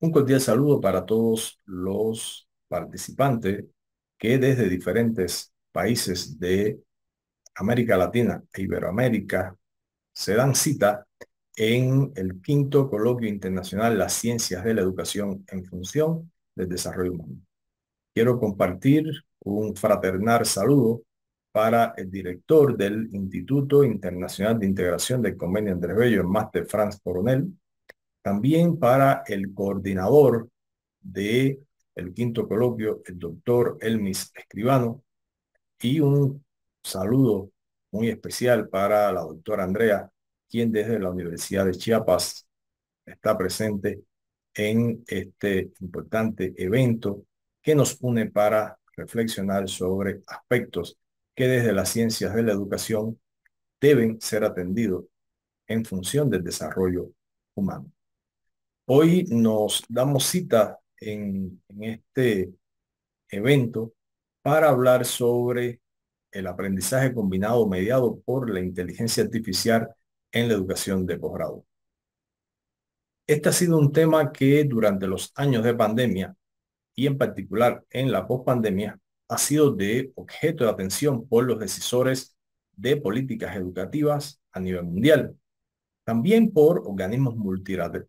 Un cordial saludo para todos los participantes que desde diferentes países de América Latina e Iberoamérica se dan cita en el quinto coloquio internacional Las ciencias de la educación en función del desarrollo humano. Quiero compartir un fraternal saludo para el director del Instituto Internacional de Integración del Convenio Andrés Bello el Máster Franz Coronel, también para el coordinador de el quinto coloquio, el doctor Elmis Escribano, y un saludo muy especial para la doctora Andrea, quien desde la Universidad de Chiapas está presente en este importante evento que nos une para reflexionar sobre aspectos que desde las ciencias de la educación deben ser atendidos en función del desarrollo humano. Hoy nos damos cita en, este evento para hablar sobre el aprendizaje combinado mediado por la inteligencia artificial en la educación de posgrado. Este ha sido un tema que durante los años de pandemia y en particular en la pospandemia ha sido de objeto de atención por los decisores de políticas educativas a nivel mundial, también por organismos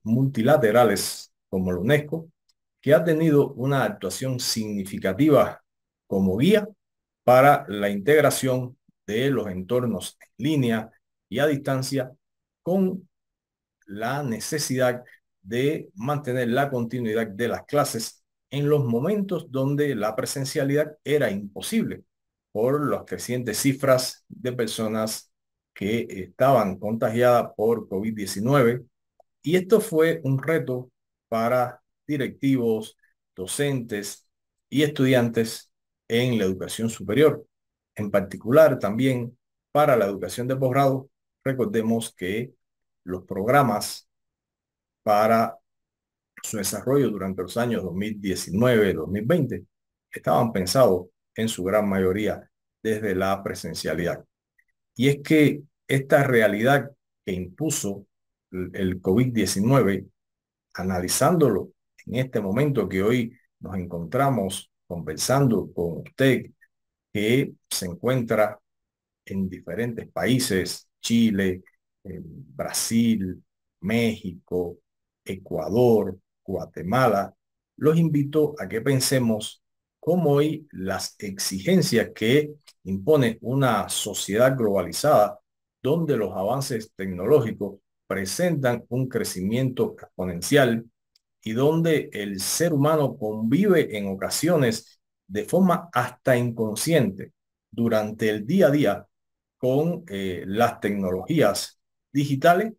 multilaterales como la UNESCO, que ha tenido una actuación significativa como guía para la integración de los entornos en línea y a distancia con la necesidad de mantener la continuidad de las clases en los momentos donde la presencialidad era imposible por las crecientes cifras de personas que estaban contagiadas por COVID-19 y esto fue un reto para directivos, docentes y estudiantes en la educación superior. En particular también para la educación de posgrado, recordemos que los programas para su desarrollo durante los años 2019-2020 estaban pensados en su gran mayoría desde la presencialidad. Y es que esta realidad que impuso el COVID-19, analizándolo en este momento que hoy nos encontramos conversando con usted que se encuentra en diferentes países, Chile, eh, Brasil, México, Ecuador, Guatemala, los invito a que pensemos cómo hoy las exigencias que impone una sociedad globalizada donde los avances tecnológicos presentan un crecimiento exponencial y donde el ser humano convive en ocasiones de forma hasta inconsciente durante el día a día con eh, las tecnologías digitales,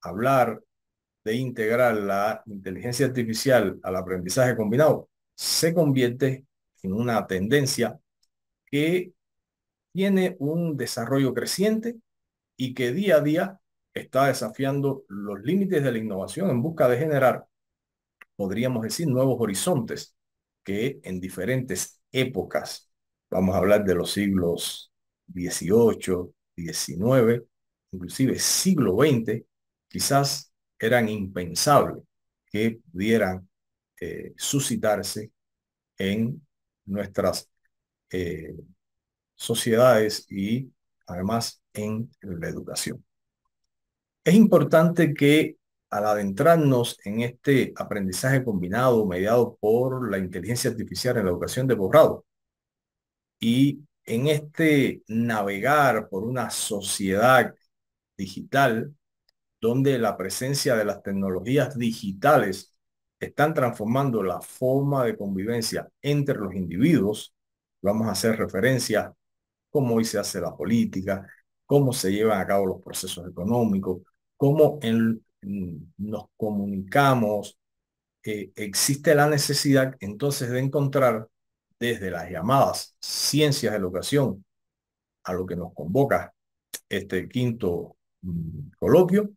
hablar de integrar la inteligencia artificial al aprendizaje combinado se convierte en una tendencia que tiene un desarrollo creciente y que día a día está desafiando los límites de la innovación en busca de generar, podríamos decir, nuevos horizontes que en diferentes épocas, vamos a hablar de los siglos XVIII, XIX, inclusive siglo XX, quizás eran impensables que pudieran eh, suscitarse en nuestras eh, sociedades y además en la educación. Es importante que al adentrarnos en este aprendizaje combinado mediado por la inteligencia artificial en la educación de posgrado y en este navegar por una sociedad digital donde la presencia de las tecnologías digitales están transformando la forma de convivencia entre los individuos, vamos a hacer referencia cómo hoy se hace la política, cómo se llevan a cabo los procesos económicos, cómo nos comunicamos. Eh, existe la necesidad entonces de encontrar desde las llamadas ciencias de educación a lo que nos convoca este quinto mm, coloquio,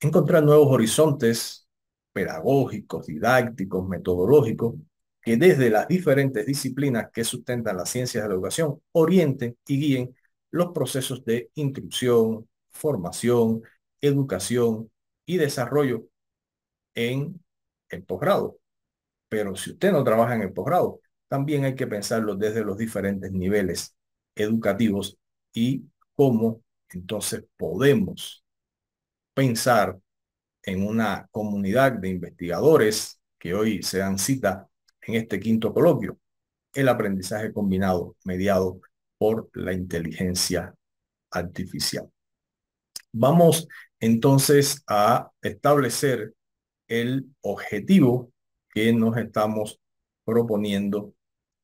encontrar nuevos horizontes pedagógicos, didácticos, metodológicos, que desde las diferentes disciplinas que sustentan las ciencias de la educación orienten y guíen los procesos de instrucción, formación, educación y desarrollo en el posgrado. Pero si usted no trabaja en el posgrado, también hay que pensarlo desde los diferentes niveles educativos y cómo entonces podemos pensar en una comunidad de investigadores que hoy se dan cita en este quinto coloquio, el aprendizaje combinado mediado por la inteligencia artificial. Vamos entonces a establecer el objetivo que nos estamos proponiendo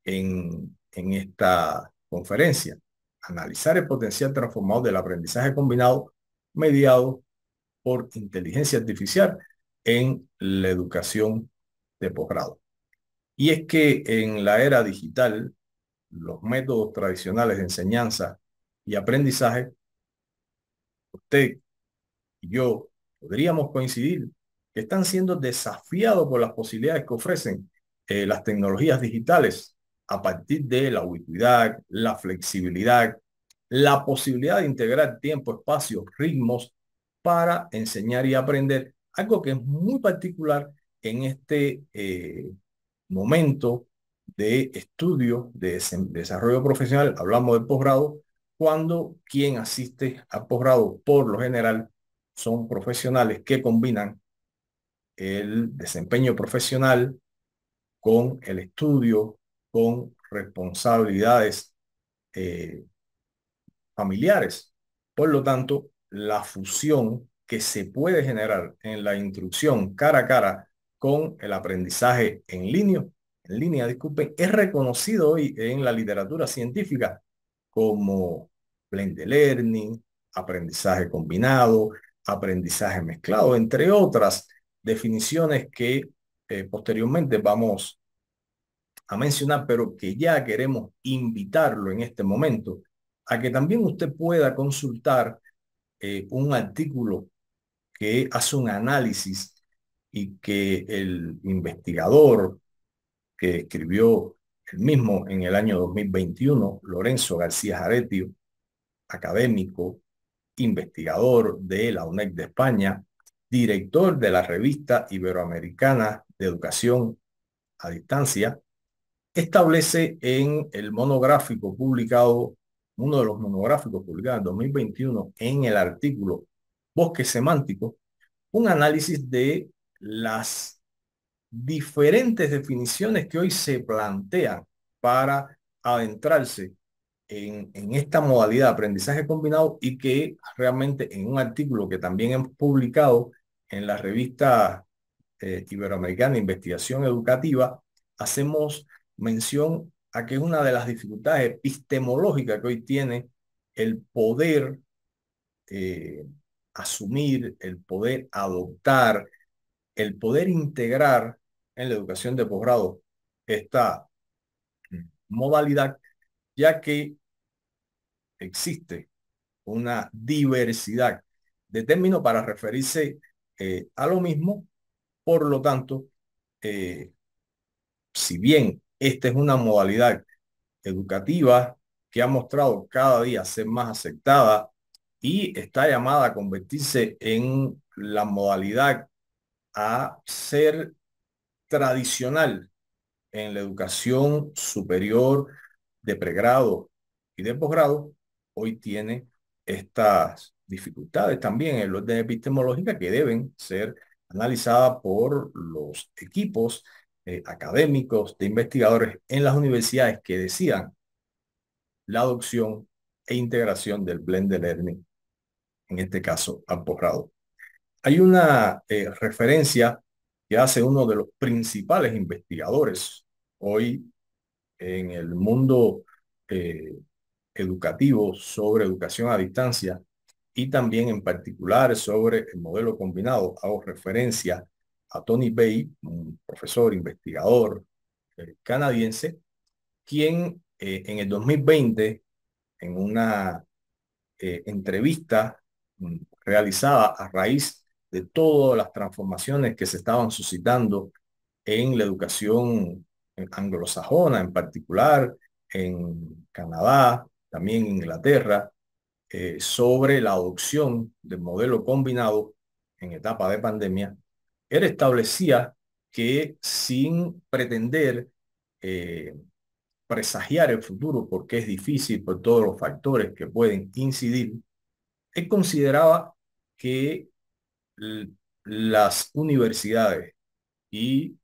en, en esta conferencia. Analizar el potencial transformado del aprendizaje combinado mediado por inteligencia artificial en la educación de posgrado. Y es que en la era digital, los métodos tradicionales de enseñanza y aprendizaje, usted y yo podríamos coincidir que están siendo desafiados por las posibilidades que ofrecen eh, las tecnologías digitales a partir de la ubicuidad, la flexibilidad, la posibilidad de integrar tiempo, espacio, ritmos para enseñar y aprender, algo que es muy particular en este eh, momento de estudio, de desarrollo profesional, hablamos de posgrado, cuando quien asiste a posgrado por lo general son profesionales que combinan el desempeño profesional con el estudio, con responsabilidades eh, familiares. Por lo tanto, la fusión que se puede generar en la instrucción cara a cara con el aprendizaje en línea, en línea, disculpen, es reconocido hoy en la literatura científica como blended learning, aprendizaje combinado, aprendizaje mezclado, entre otras definiciones que eh, posteriormente vamos a mencionar, pero que ya queremos invitarlo en este momento a que también usted pueda consultar eh, un artículo que hace un análisis y que el investigador que escribió el mismo en el año 2021, Lorenzo García Jaretio, académico, investigador de la UNED de España, director de la revista iberoamericana de educación a distancia, establece en el monográfico publicado, uno de los monográficos publicados en 2021, en el artículo Bosque Semántico, un análisis de las diferentes definiciones que hoy se plantean para adentrarse en, en, esta modalidad de aprendizaje combinado y que realmente en un artículo que también hemos publicado en la revista eh, iberoamericana Investigación Educativa, hacemos mención a que es una de las dificultades epistemológicas que hoy tiene el poder eh, asumir, el poder adoptar, el poder integrar en la educación de posgrado esta modalidad, ya que existe una diversidad de términos para referirse eh, a lo mismo. Por lo tanto, eh, si bien esta es una modalidad educativa que ha mostrado cada día ser más aceptada y está llamada a convertirse en la modalidad a ser tradicional en la educación superior de pregrado y de posgrado, hoy tiene estas dificultades también en los de epistemológica que deben ser analizadas por los equipos eh, académicos de investigadores en las universidades que decían la adopción e integración del blended learning, en este caso al posgrado hay una eh, referencia que hace uno de los principales investigadores hoy en el mundo eh, educativo sobre educación a distancia y también en particular sobre el modelo combinado. Hago referencia a Tony Bay, un profesor, investigador eh, canadiense, quien en el 2020, en una entrevista realizada a raíz de todas las transformaciones que se estaban suscitando en la educación anglosajona en particular, en Canadá, también en Inglaterra, eh, sobre la adopción del modelo combinado en etapa de pandemia, él establecía que sin pretender eh, presagiar el futuro, porque es difícil por todos los factores que pueden incidir, él consideraba que las universidades y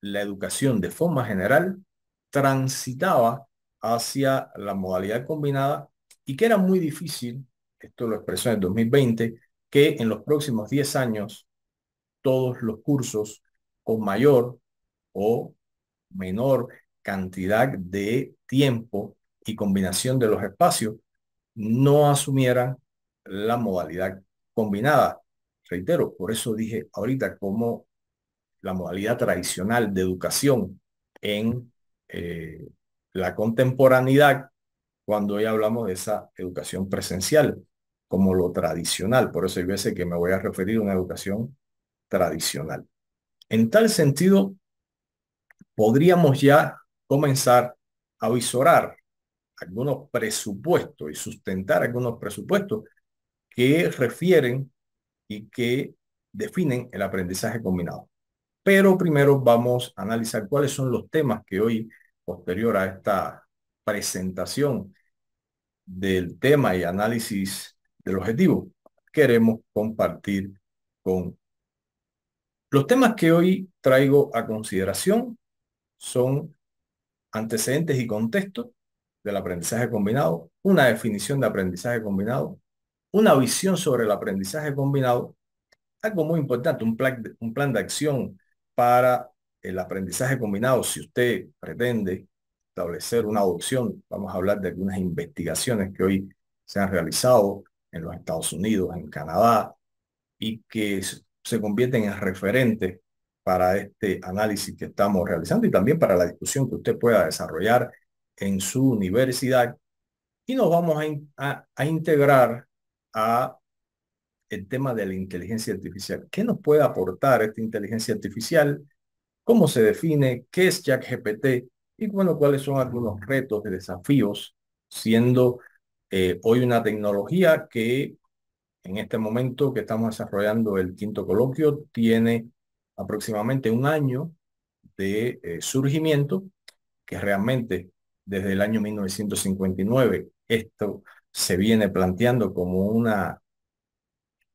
la educación de forma general transitaba hacia la modalidad combinada y que era muy difícil, esto lo expresó en el 2020, que en los próximos 10 años todos los cursos con mayor o menor cantidad de tiempo y combinación de los espacios no asumieran la modalidad combinada. Reitero, por eso dije ahorita como la modalidad tradicional de educación en eh, la contemporaneidad, cuando hoy hablamos de esa educación presencial, como lo tradicional. Por eso hay veces que me voy a referir a una educación tradicional. En tal sentido, podríamos ya comenzar a visorar algunos presupuestos y sustentar algunos presupuestos que refieren y que definen el aprendizaje combinado. Pero primero vamos a analizar cuáles son los temas que hoy, posterior a esta presentación del tema y análisis del objetivo, queremos compartir con los temas que hoy traigo a consideración son antecedentes y contexto del aprendizaje combinado, una definición de aprendizaje combinado, una visión sobre el aprendizaje combinado, algo muy importante, un plan de, un plan de acción para el aprendizaje combinado, si usted pretende establecer una adopción, vamos a hablar de algunas investigaciones que hoy se han realizado en los Estados Unidos, en Canadá, y que se convierten en referentes para este análisis que estamos realizando y también para la discusión que usted pueda desarrollar en su universidad. Y nos vamos a, a integrar a el tema de la inteligencia artificial. ¿Qué nos puede aportar esta inteligencia artificial? ¿Cómo se define? ¿Qué es GPT? Y bueno, cuáles son algunos retos y desafíos, siendo eh, hoy una tecnología que en este momento que estamos desarrollando el quinto coloquio tiene aproximadamente un año de eh, surgimiento, que realmente desde el año 1959 esto se viene planteando como una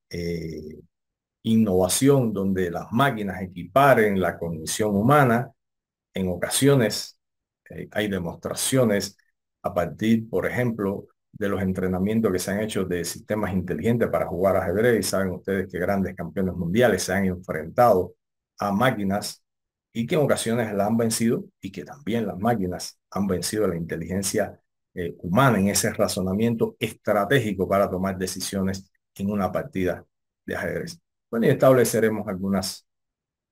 eh, innovación donde las máquinas equiparen la condición humana. En ocasiones eh, hay demostraciones a partir, por ejemplo, de los entrenamientos que se han hecho de sistemas inteligentes para jugar ajedrez. Y saben ustedes que grandes campeones mundiales se han enfrentado a máquinas y que en ocasiones la han vencido y que también las máquinas han vencido a la inteligencia eh, humana, en ese razonamiento estratégico para tomar decisiones en una partida de ajedrez. Bueno, y estableceremos algunas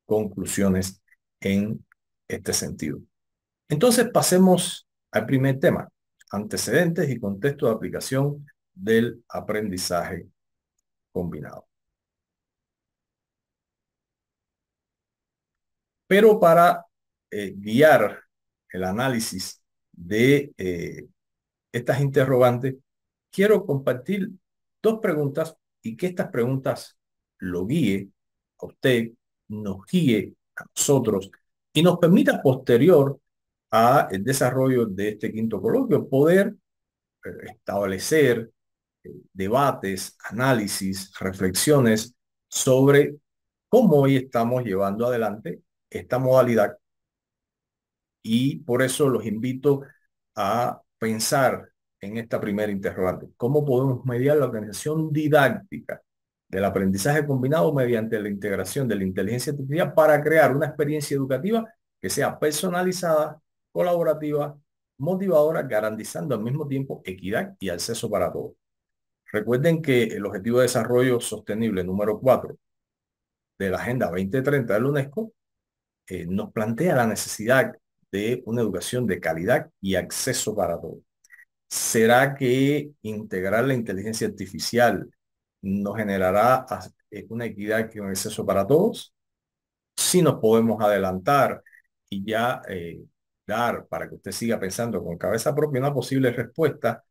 conclusiones en este sentido. Entonces pasemos al primer tema, antecedentes y contexto de aplicación del aprendizaje combinado. Pero para eh, guiar el análisis de eh, estas interrogantes, quiero compartir dos preguntas y que estas preguntas lo guíe a usted, nos guíe a nosotros y nos permita posterior a el desarrollo de este quinto coloquio poder eh, establecer eh, debates, análisis, reflexiones sobre cómo hoy estamos llevando adelante esta modalidad. Y por eso los invito a pensar en esta primera interrogante. ¿Cómo podemos mediar la organización didáctica del aprendizaje combinado mediante la integración de la inteligencia artificial para crear una experiencia educativa que sea personalizada, colaborativa, motivadora, garantizando al mismo tiempo equidad y acceso para todos? Recuerden que el objetivo de desarrollo sostenible número 4 de la Agenda 2030 de la UNESCO eh, nos plantea la necesidad de una educación de calidad y acceso para todos. ¿Será que integrar la inteligencia artificial nos generará eh, una equidad y un acceso para todos? Si nos podemos adelantar y ya eh, dar para que usted siga pensando con cabeza propia una posible respuesta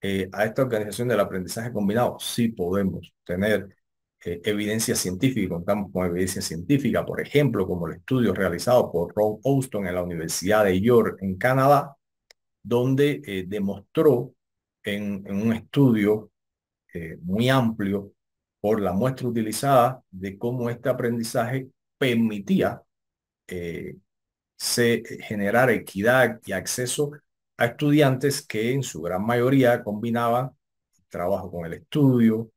eh, a esta organización del aprendizaje combinado, sí podemos tener eh, evidencia científica, contamos con evidencia científica, por ejemplo, como el estudio realizado por Rob Austin en la Universidad de York, en Canadá, donde eh, demostró en, un estudio eh, muy amplio por la muestra utilizada de cómo este aprendizaje permitía se, generar equidad y acceso a estudiantes que en su gran mayoría combinaban trabajo con el estudio,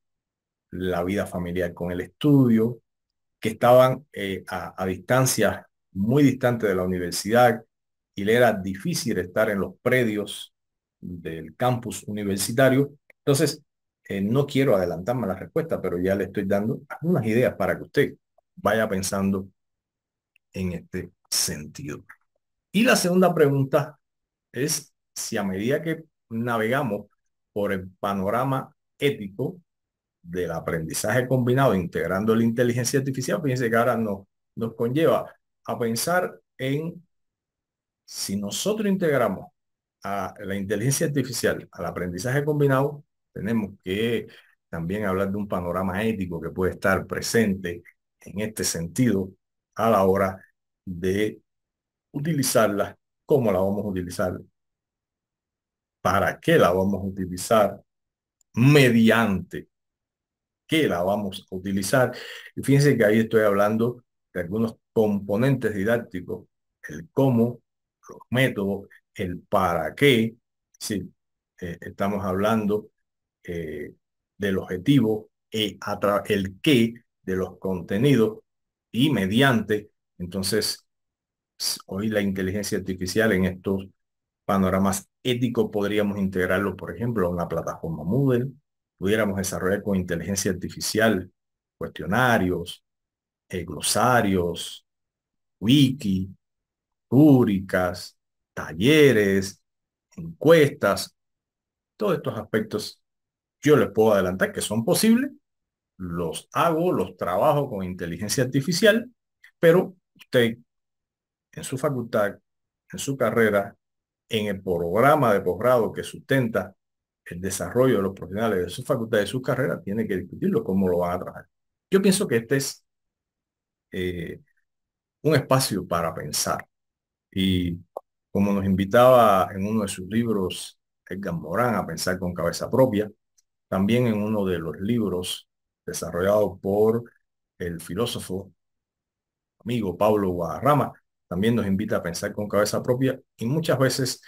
la vida familiar, con el estudio, que estaban eh, a, distancia, muy distante de la universidad y le era difícil estar en los predios del campus universitario. Entonces, eh, no quiero adelantarme a la respuesta, pero ya le estoy dando algunas ideas para que usted vaya pensando en este sentido. Y la segunda pregunta es si a medida que navegamos por el panorama ético, del aprendizaje combinado integrando la inteligencia artificial, fíjense que ahora nos conlleva a pensar en si nosotros integramos a la inteligencia artificial al aprendizaje combinado, tenemos que también hablar de un panorama ético que puede estar presente en este sentido a la hora de utilizarla, cómo la vamos a utilizar, para qué la vamos a utilizar, mediante qué la vamos a utilizar. Y fíjense que ahí estoy hablando de algunos componentes didácticos, el cómo, los métodos, el para qué. Sí, eh, estamos hablando eh, del objetivo, y eh, el qué de los contenidos y mediante. Entonces, hoy la inteligencia artificial en estos panoramas éticos podríamos integrarlo, por ejemplo, en la plataforma Moodle, pudiéramos desarrollar con inteligencia artificial, cuestionarios, eh, glosarios, wiki, públicas, talleres, encuestas, todos estos aspectos yo les puedo adelantar que son posibles, los hago, los trabajo con inteligencia artificial, pero usted en su facultad, en su carrera, en el programa de posgrado que sustenta, el desarrollo de los profesionales de su facultad de su carrera tiene que discutirlo, cómo lo van a trabajar. Yo pienso que este es eh, un espacio para pensar. Y como nos invitaba en uno de sus libros, Edgar Morán, a pensar con cabeza propia, también en uno de los libros desarrollados por el filósofo amigo Pablo Guadarrama, también nos invita a pensar con cabeza propia y muchas veces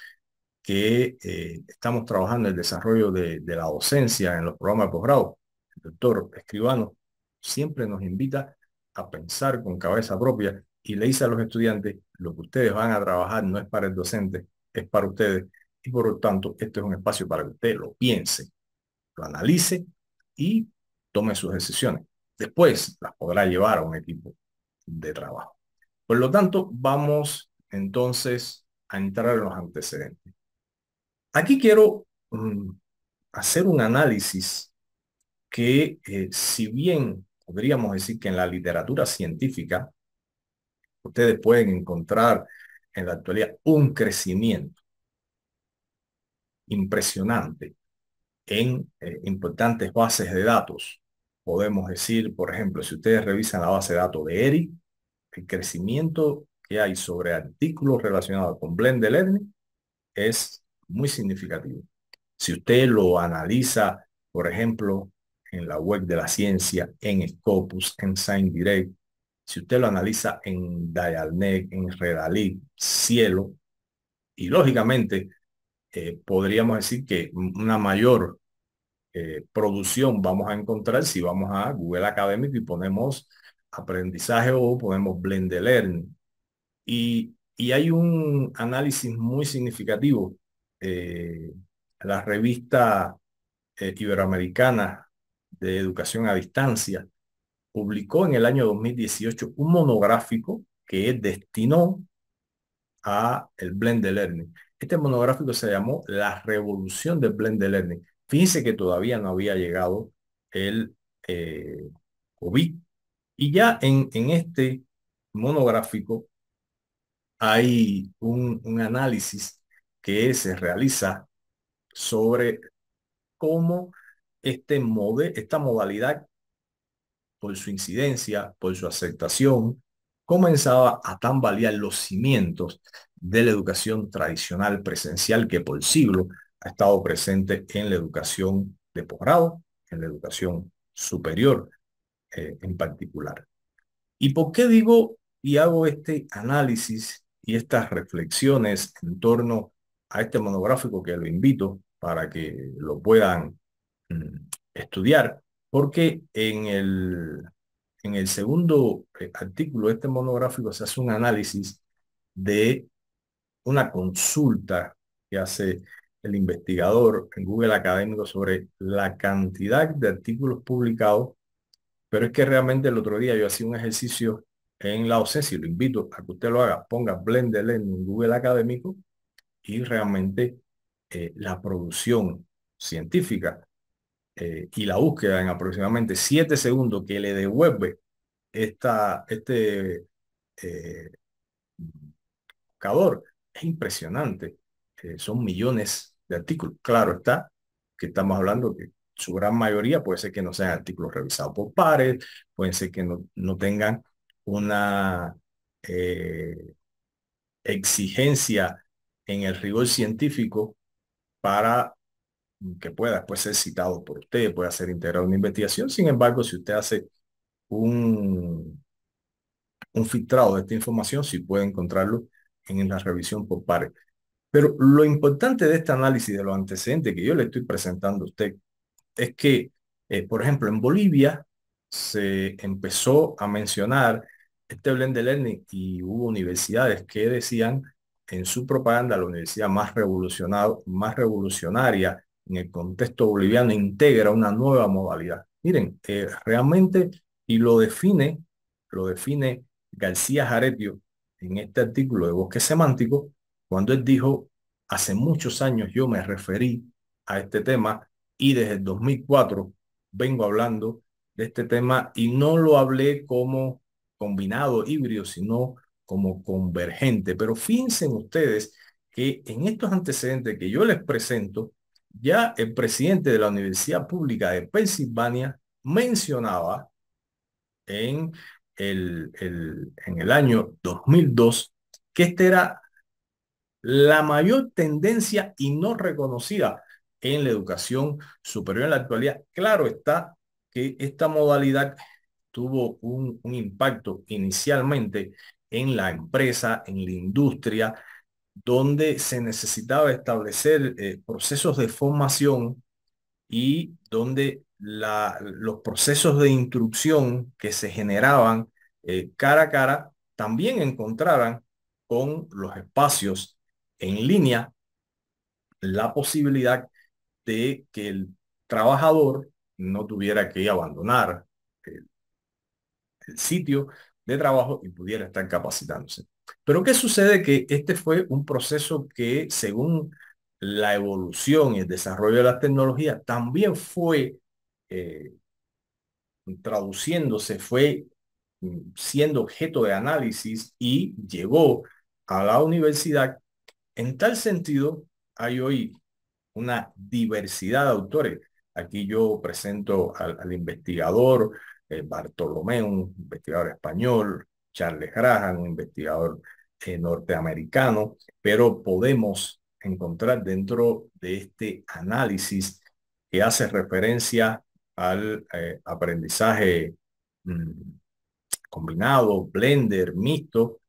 que eh, estamos trabajando el desarrollo de, la docencia en los programas de posgrado. El doctor Escribano siempre nos invita a pensar con cabeza propia y le dice a los estudiantes, lo que ustedes van a trabajar no es para el docente, es para ustedes. Y por lo tanto, este es un espacio para que usted lo piense, lo analice y tome sus decisiones. Después las podrá llevar a un equipo de trabajo. Por lo tanto, vamos entonces a entrar en los antecedentes. Aquí quiero mm, hacer un análisis que eh, si bien podríamos decir que en la literatura científica ustedes pueden encontrar en la actualidad un crecimiento impresionante en eh, importantes bases de datos. Podemos decir, por ejemplo, si ustedes revisan la base de datos de ERI, el crecimiento que hay sobre artículos relacionados con Blended Learning es muy significativo. Si usted lo analiza, por ejemplo, en la web de la ciencia, en Scopus, en Science Direct, si usted lo analiza en Dialnet, en Redalí, Cielo, y lógicamente eh, podríamos decir que una mayor eh, producción vamos a encontrar si vamos a Google Académico y ponemos aprendizaje o ponemos blended learning. Y, y hay un análisis muy significativo eh, la revista eh, iberoamericana de educación a distancia publicó en el año 2018 un monográfico que destinó a el blended learning. Este monográfico se llamó La revolución del blended learning. Fíjense que todavía no había llegado el COVID. Eh, y ya en, en este monográfico hay un análisis que se realiza sobre cómo este mode, esta modalidad, por su incidencia, por su aceptación, comenzaba a tambalear los cimientos de la educación tradicional presencial que por siglo ha estado presente en la educación de posgrado, en la educación superior eh, en particular. ¿Y por qué digo y hago este análisis y estas reflexiones en torno a este monográfico que lo invito para que lo puedan mm, estudiar, porque en el, en el segundo eh, artículo este monográfico se hace un análisis de una consulta que hace el investigador en Google Académico sobre la cantidad de artículos publicados, pero es que realmente el otro día yo hacía un ejercicio en la OCE, si lo invito a que usted lo haga, ponga Blender en Google Académico y realmente eh, la producción científica eh, y la búsqueda en aproximadamente siete segundos que le devuelve esta, este eh, buscador es impresionante. Eh, son millones de artículos. Claro está que estamos hablando que su gran mayoría puede ser que no sean artículos revisados por pares, puede ser que no, no tengan una exigencia en el rigor científico para que pueda después pues, ser citado por usted, pueda ser integrado en una investigación. Sin embargo, si usted hace un, un filtrado de esta información, sí puede encontrarlo en la revisión por pares. Pero lo importante de este análisis de los antecedentes que yo le estoy presentando a usted es que, eh, por ejemplo, en Bolivia se empezó a mencionar este blended learning y hubo universidades que decían en su propaganda la universidad más, más revolucionaria en el contexto boliviano integra una nueva modalidad. Miren, eh, realmente, y lo define, lo define García Jaretio en este artículo de Bosque Semántico, cuando él dijo, hace muchos años yo me referí a este tema y desde el 2004 vengo hablando de este tema y no lo hablé como combinado híbrido, sino como convergente. Pero fíjense ustedes que en estos antecedentes que yo les presento, ya el presidente de la Universidad Pública de Pensilvania mencionaba en el, en el año 2002 que esta era la mayor tendencia y no reconocida en la educación superior en la actualidad. Claro está que esta modalidad tuvo un, un impacto inicialmente en la empresa, en la industria, donde se necesitaba establecer eh, procesos de formación y donde la, los procesos de instrucción que se generaban eh, cara a cara también encontraran con los espacios en línea la posibilidad de que el trabajador no tuviera que abandonar el sitio, trabajo y pudiera estar capacitándose. Pero ¿qué sucede? Que este fue un proceso que según la evolución y el desarrollo de las tecnologías también fue eh, traduciéndose, fue mm, siendo objeto de análisis y llegó a la universidad. En tal sentido, hay hoy una diversidad de autores. Aquí yo presento al investigador, eh, Bartolomé, un investigador español, Charles Graham, un investigador eh, norteamericano, pero podemos encontrar dentro de este análisis que hace referencia al eh, aprendizaje mm, combinado, blender, mixto,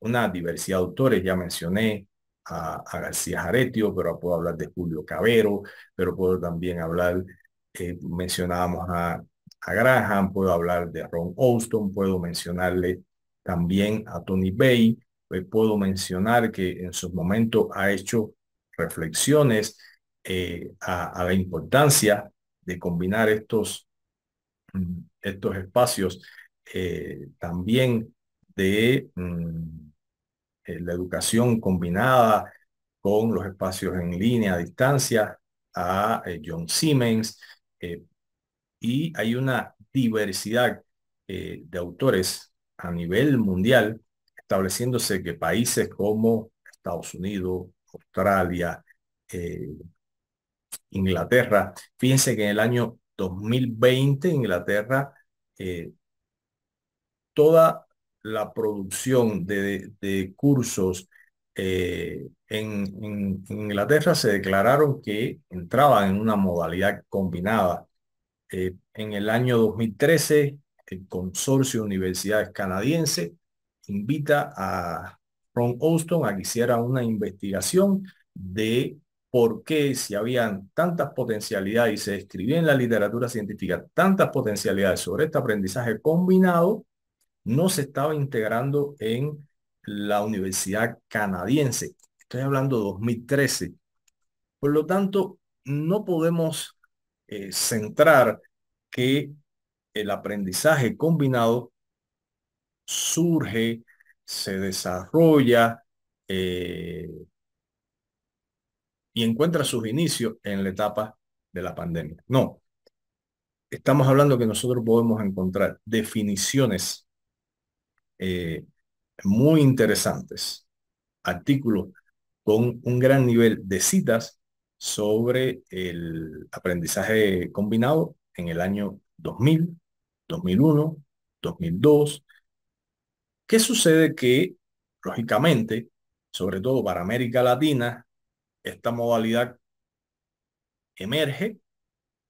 una diversidad de autores, ya mencioné a, García Jaretio, pero puedo hablar de Julio Cabero, pero puedo también hablar, mencionábamos a Graham, puedo hablar de Ron Austin, puedo mencionarle también a Tony Bay, eh, puedo mencionar que en sus momentos ha hecho reflexiones eh, a, la importancia de combinar estos, mm, estos espacios eh, también de mm, la educación combinada con los espacios en línea a distancia a John Siemens, y hay una diversidad eh, de autores a nivel mundial, estableciéndose que países como Estados Unidos, Australia, eh, Inglaterra, fíjense que en el año 2020 Inglaterra, eh, toda la producción de, cursos en, en, Inglaterra se declararon que entraban en una modalidad combinada eh, en el año 2013, el Consorcio Universidades Canadiense invita a Ron Austin a que hiciera una investigación de por qué si habían tantas potencialidades y se escribía en la literatura científica tantas potencialidades sobre este aprendizaje combinado, no se estaba integrando en la Universidad Canadiense. Estoy hablando de 2013. Por lo tanto, no podemos eh, centrar que el aprendizaje combinado surge, se desarrolla eh, y encuentra sus inicios en la etapa de la pandemia. No, estamos hablando que nosotros podemos encontrar definiciones eh, muy interesantes, artículos con un gran nivel de citas sobre el aprendizaje combinado en el año 2000, 2001, 2002. ¿Qué sucede que, lógicamente, sobre todo para América Latina, esta modalidad emerge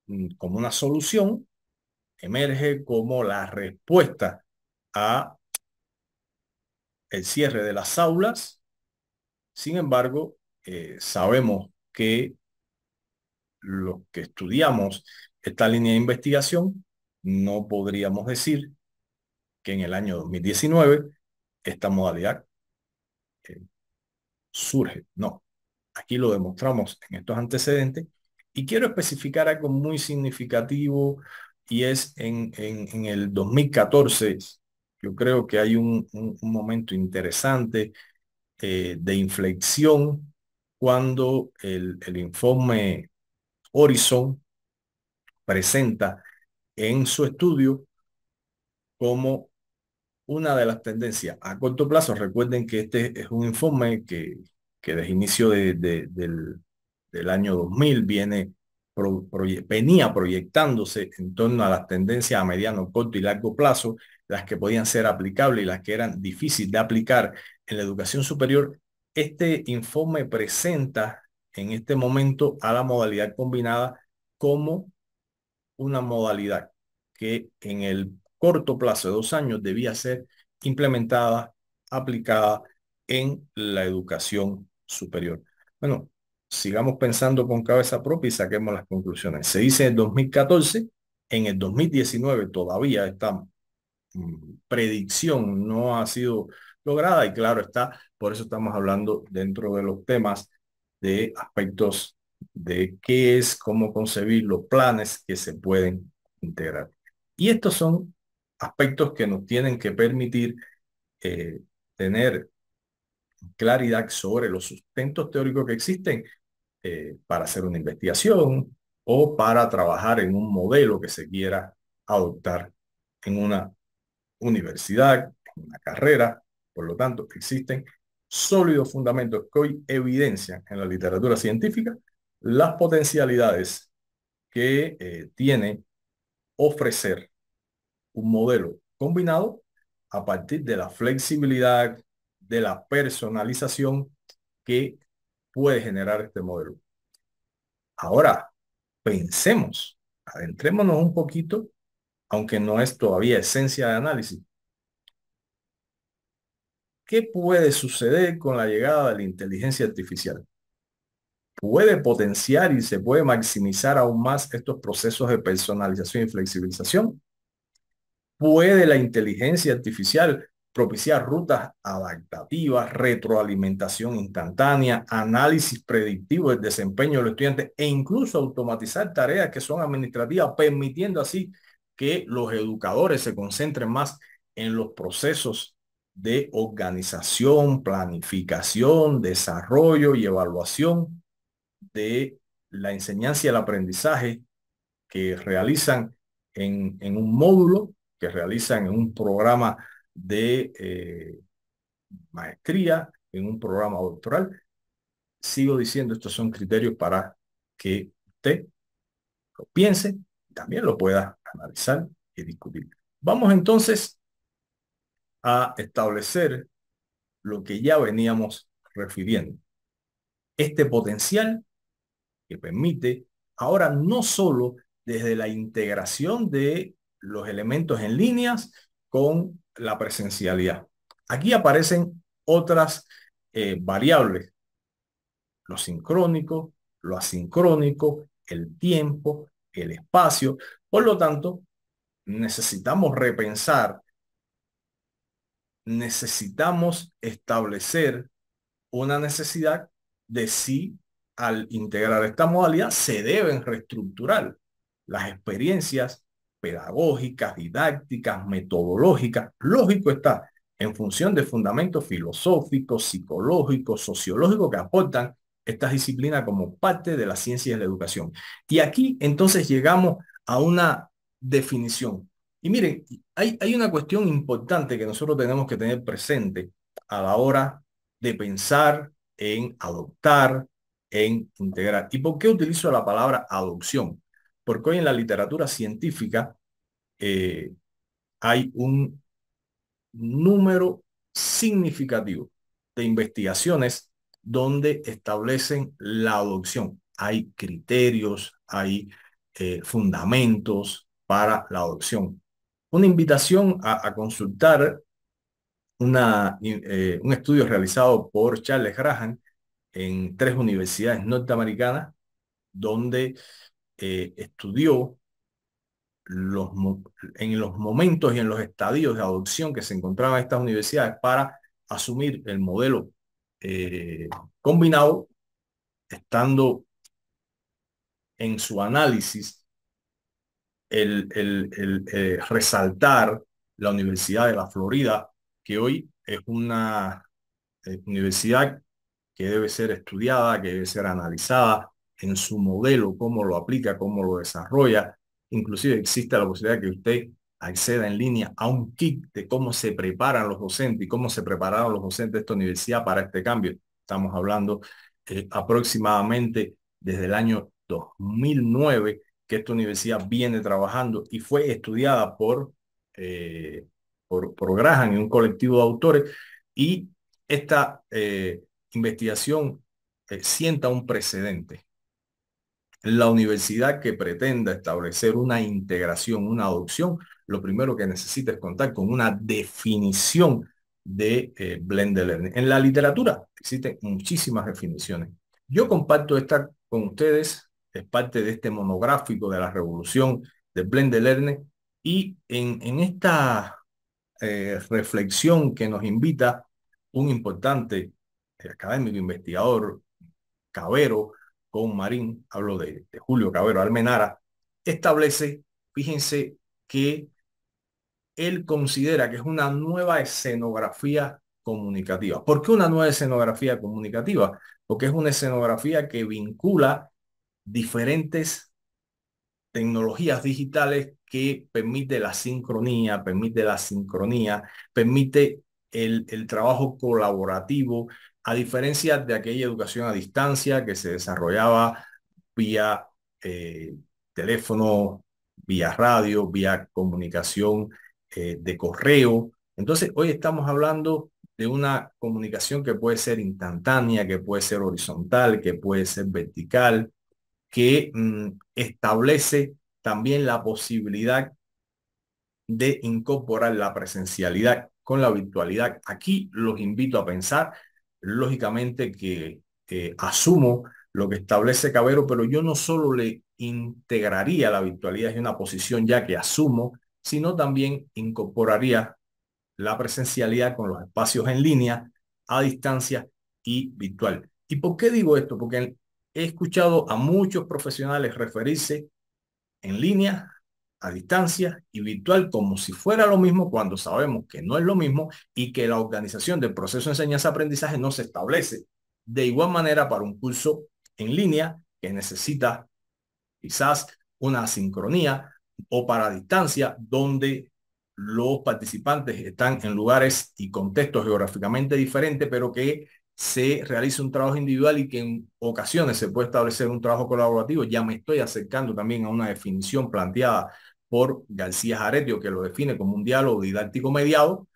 mm, como una solución, emerge como la respuesta a el cierre de las aulas. Sin embargo, eh, sabemos que los que estudiamos esta línea de investigación, no podríamos decir que en el año 2019 esta modalidad eh, surge. No, aquí lo demostramos en estos antecedentes y quiero especificar algo muy significativo y es en, en, el 2014, yo creo que hay un, un, momento interesante eh, de inflexión cuando el, informe Horizon presenta en su estudio como una de las tendencias a corto plazo. Recuerden que este es un informe que, desde inicio del, año 2000 viene, venía proyectándose en torno a las tendencias a mediano, corto y largo plazo, las que podían ser aplicables y las que eran difíciles de aplicar en la educación superior este informe presenta en este momento a la modalidad combinada como una modalidad que en el corto plazo de dos años debía ser implementada, aplicada en la educación superior. Bueno, sigamos pensando con cabeza propia y saquemos las conclusiones. Se dice en 2014, en el 2019 todavía esta mm, predicción no ha sido lograda y claro está, por eso estamos hablando dentro de los temas de aspectos de qué es, cómo concebir los planes que se pueden integrar. Y estos son aspectos que nos tienen que permitir eh, tener claridad sobre los sustentos teóricos que existen eh, para hacer una investigación o para trabajar en un modelo que se quiera adoptar en una universidad, en una carrera por lo tanto, existen sólidos fundamentos que hoy evidencian en la literatura científica las potencialidades que eh, tiene ofrecer un modelo combinado a partir de la flexibilidad, de la personalización que puede generar este modelo. Ahora, pensemos, adentrémonos un poquito, aunque no es todavía esencia de análisis, ¿Qué puede suceder con la llegada de la inteligencia artificial? Puede potenciar y se puede maximizar aún más estos procesos de personalización y flexibilización. ¿Puede la inteligencia artificial propiciar rutas adaptativas, retroalimentación instantánea, análisis predictivo del desempeño del estudiante e incluso automatizar tareas que son administrativas, permitiendo así que los educadores se concentren más en los procesos de organización, planificación, desarrollo y evaluación de la enseñanza y el aprendizaje que realizan en, en un módulo, que realizan en un programa de eh, maestría, en un programa doctoral. Sigo diciendo, estos son criterios para que usted lo piense, también lo pueda analizar y discutir. Vamos entonces a establecer lo que ya veníamos refiriendo. Este potencial que permite ahora no solo desde la integración de los elementos en líneas con la presencialidad. Aquí aparecen otras eh, variables, lo sincrónico, lo asincrónico, el tiempo, el espacio. Por lo tanto, necesitamos repensar necesitamos establecer una necesidad de si al integrar esta modalidad se deben reestructurar las experiencias pedagógicas, didácticas, metodológicas. Lógico está, en función de fundamentos filosóficos, psicológicos, sociológicos que aportan estas disciplinas como parte de las ciencias de la educación. Y aquí entonces llegamos a una definición y miren, hay, hay una cuestión importante que nosotros tenemos que tener presente a la hora de pensar en adoptar, en integrar. ¿Y por qué utilizo la palabra adopción? Porque hoy en la literatura científica eh, hay un número significativo de investigaciones donde establecen la adopción. Hay criterios, hay eh, fundamentos para la adopción una invitación a, consultar eh, un estudio realizado por Charles Graham en tres universidades norteamericanas, donde eh, estudió en los momentos y en los estadios de adopción que se encontraban estas universidades para asumir el modelo eh, combinado, estando en su análisis el, eh, resaltar la Universidad de la Florida, que hoy es una eh, universidad que debe ser estudiada, que debe ser analizada en su modelo, cómo lo aplica, cómo lo desarrolla. Inclusive existe la posibilidad que usted acceda en línea a un kit de cómo se preparan los docentes y cómo se prepararon los docentes de esta universidad para este cambio. Estamos hablando eh, aproximadamente desde el año 2009 que esta universidad viene trabajando y fue estudiada eh, por, por, Graham y un colectivo de autores y esta eh, investigación eh, sienta un precedente. La universidad que pretenda establecer una integración, una adopción, lo primero que necesita es contar con una definición de blended learning. En la literatura existen muchísimas definiciones. Yo comparto esta con ustedes es parte de este monográfico de la revolución de Blendel Learning. Y en, en esta eh, reflexión que nos invita un importante eh, académico, investigador, Cabero, con Marín, hablo de, de Julio Cabero Almenara, establece, fíjense que él considera que es una nueva escenografía comunicativa. ¿Por qué una nueva escenografía comunicativa? Porque es una escenografía que vincula diferentes tecnologías digitales que permite la sincronía, permite la sincronía, permite el, trabajo colaborativo, a diferencia de aquella educación a distancia que se desarrollaba vía eh, teléfono, vía radio, vía comunicación eh, de correo. Entonces, hoy estamos hablando de una comunicación que puede ser instantánea, que puede ser horizontal, que puede ser vertical, que mm, establece también la posibilidad de incorporar la presencialidad con la virtualidad. Aquí los invito a pensar, lógicamente que eh, asumo lo que establece Cabero, pero yo no solo le integraría la virtualidad es una posición ya que asumo, sino también incorporaría la presencialidad con los espacios en línea, a distancia y virtual. ¿Y por qué digo esto? Porque he escuchado a muchos profesionales referirse en línea, a distancia y virtual como si fuera lo mismo cuando sabemos que no es lo mismo y que la organización del proceso de enseñanza-aprendizaje no se establece de igual manera para un curso en línea que necesita quizás una sincronía o para distancia donde los participantes están en lugares y contextos geográficamente diferentes, pero que se realiza un trabajo individual y que en ocasiones se puede establecer un trabajo colaborativo. Ya me estoy acercando también a una definición planteada por García Jaretio, que lo define como un diálogo didáctico mediado,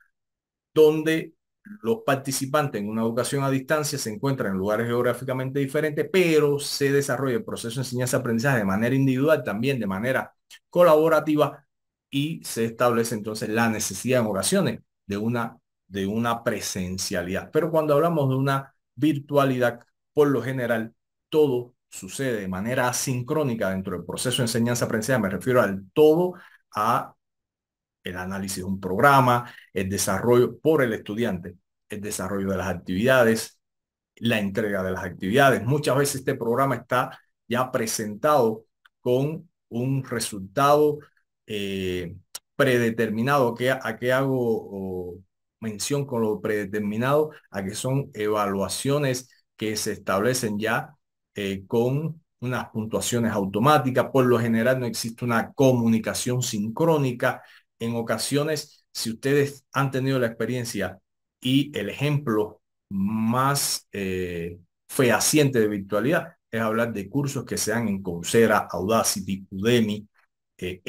donde los participantes en una educación a distancia se encuentran en lugares geográficamente diferentes, pero se desarrolla el proceso de enseñanza-aprendizaje de manera individual, también de manera colaborativa, y se establece entonces la necesidad en ocasiones de una de una presencialidad. Pero cuando hablamos de una virtualidad, por lo general, todo sucede de manera asincrónica dentro del proceso de enseñanza presencial. Me refiero al todo, a el análisis de un programa, el desarrollo por el estudiante, el desarrollo de las actividades, la entrega de las actividades. Muchas veces este programa está ya presentado con un resultado eh, predeterminado. que a qué hago mención con lo predeterminado a que son evaluaciones que se establecen ya eh, con unas puntuaciones automáticas. Por lo general no existe una comunicación sincrónica. En ocasiones, si ustedes han tenido la experiencia y el ejemplo más eh, fehaciente de virtualidad es hablar de cursos que sean en Coursera, Audacity, Udemy, eh,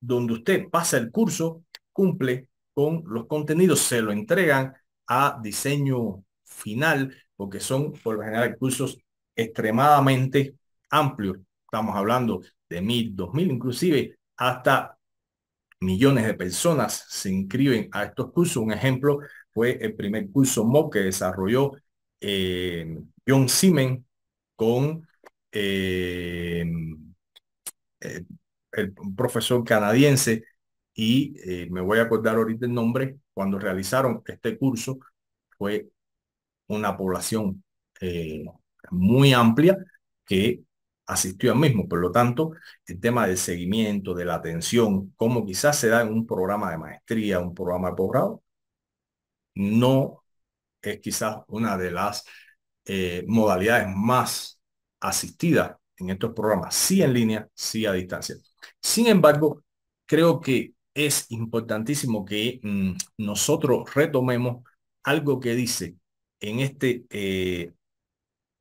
donde usted pasa el curso, cumple con los contenidos, se lo entregan a diseño final, porque son por lo general cursos extremadamente amplios. Estamos hablando de mil, dos mil, inclusive hasta millones de personas se inscriben a estos cursos. Un ejemplo fue el primer curso MOOC que desarrolló eh, John Simen con eh, eh, el profesor canadiense y eh, me voy a acordar ahorita el nombre, cuando realizaron este curso fue una población eh, muy amplia que asistió al mismo. Por lo tanto, el tema del seguimiento, de la atención, como quizás se da en un programa de maestría, un programa de posgrado, no es quizás una de las eh, modalidades más asistidas en estos programas, sí en línea, sí a distancia. Sin embargo, creo que es importantísimo que mm, nosotros retomemos algo que dice en, este, eh,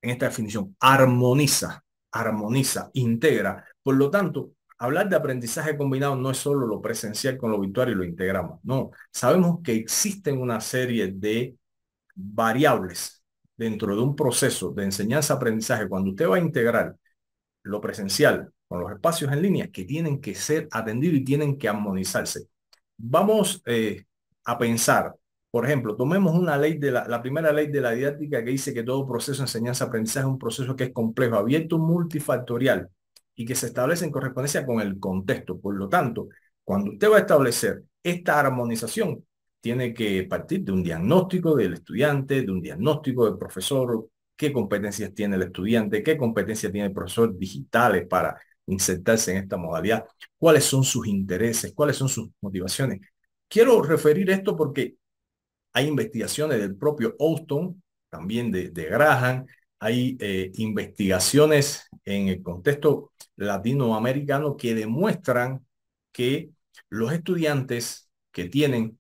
en esta definición, armoniza, armoniza, integra. Por lo tanto, hablar de aprendizaje combinado no es solo lo presencial con lo virtual y lo integramos. No, sabemos que existen una serie de variables dentro de un proceso de enseñanza-aprendizaje. Cuando usted va a integrar lo presencial con los espacios en línea que tienen que ser atendidos y tienen que armonizarse. Vamos eh, a pensar, por ejemplo, tomemos una ley de la, la, primera ley de la didáctica que dice que todo proceso de enseñanza-aprendizaje es un proceso que es complejo, abierto, multifactorial y que se establece en correspondencia con el contexto. Por lo tanto, cuando usted va a establecer esta armonización, tiene que partir de un diagnóstico del estudiante, de un diagnóstico del profesor, qué competencias tiene el estudiante, qué competencias tiene el profesor digitales para insertarse en esta modalidad, cuáles son sus intereses, cuáles son sus motivaciones. Quiero referir esto porque hay investigaciones del propio Austin, también de, Graham, hay eh, investigaciones en el contexto latinoamericano que demuestran que los estudiantes que tienen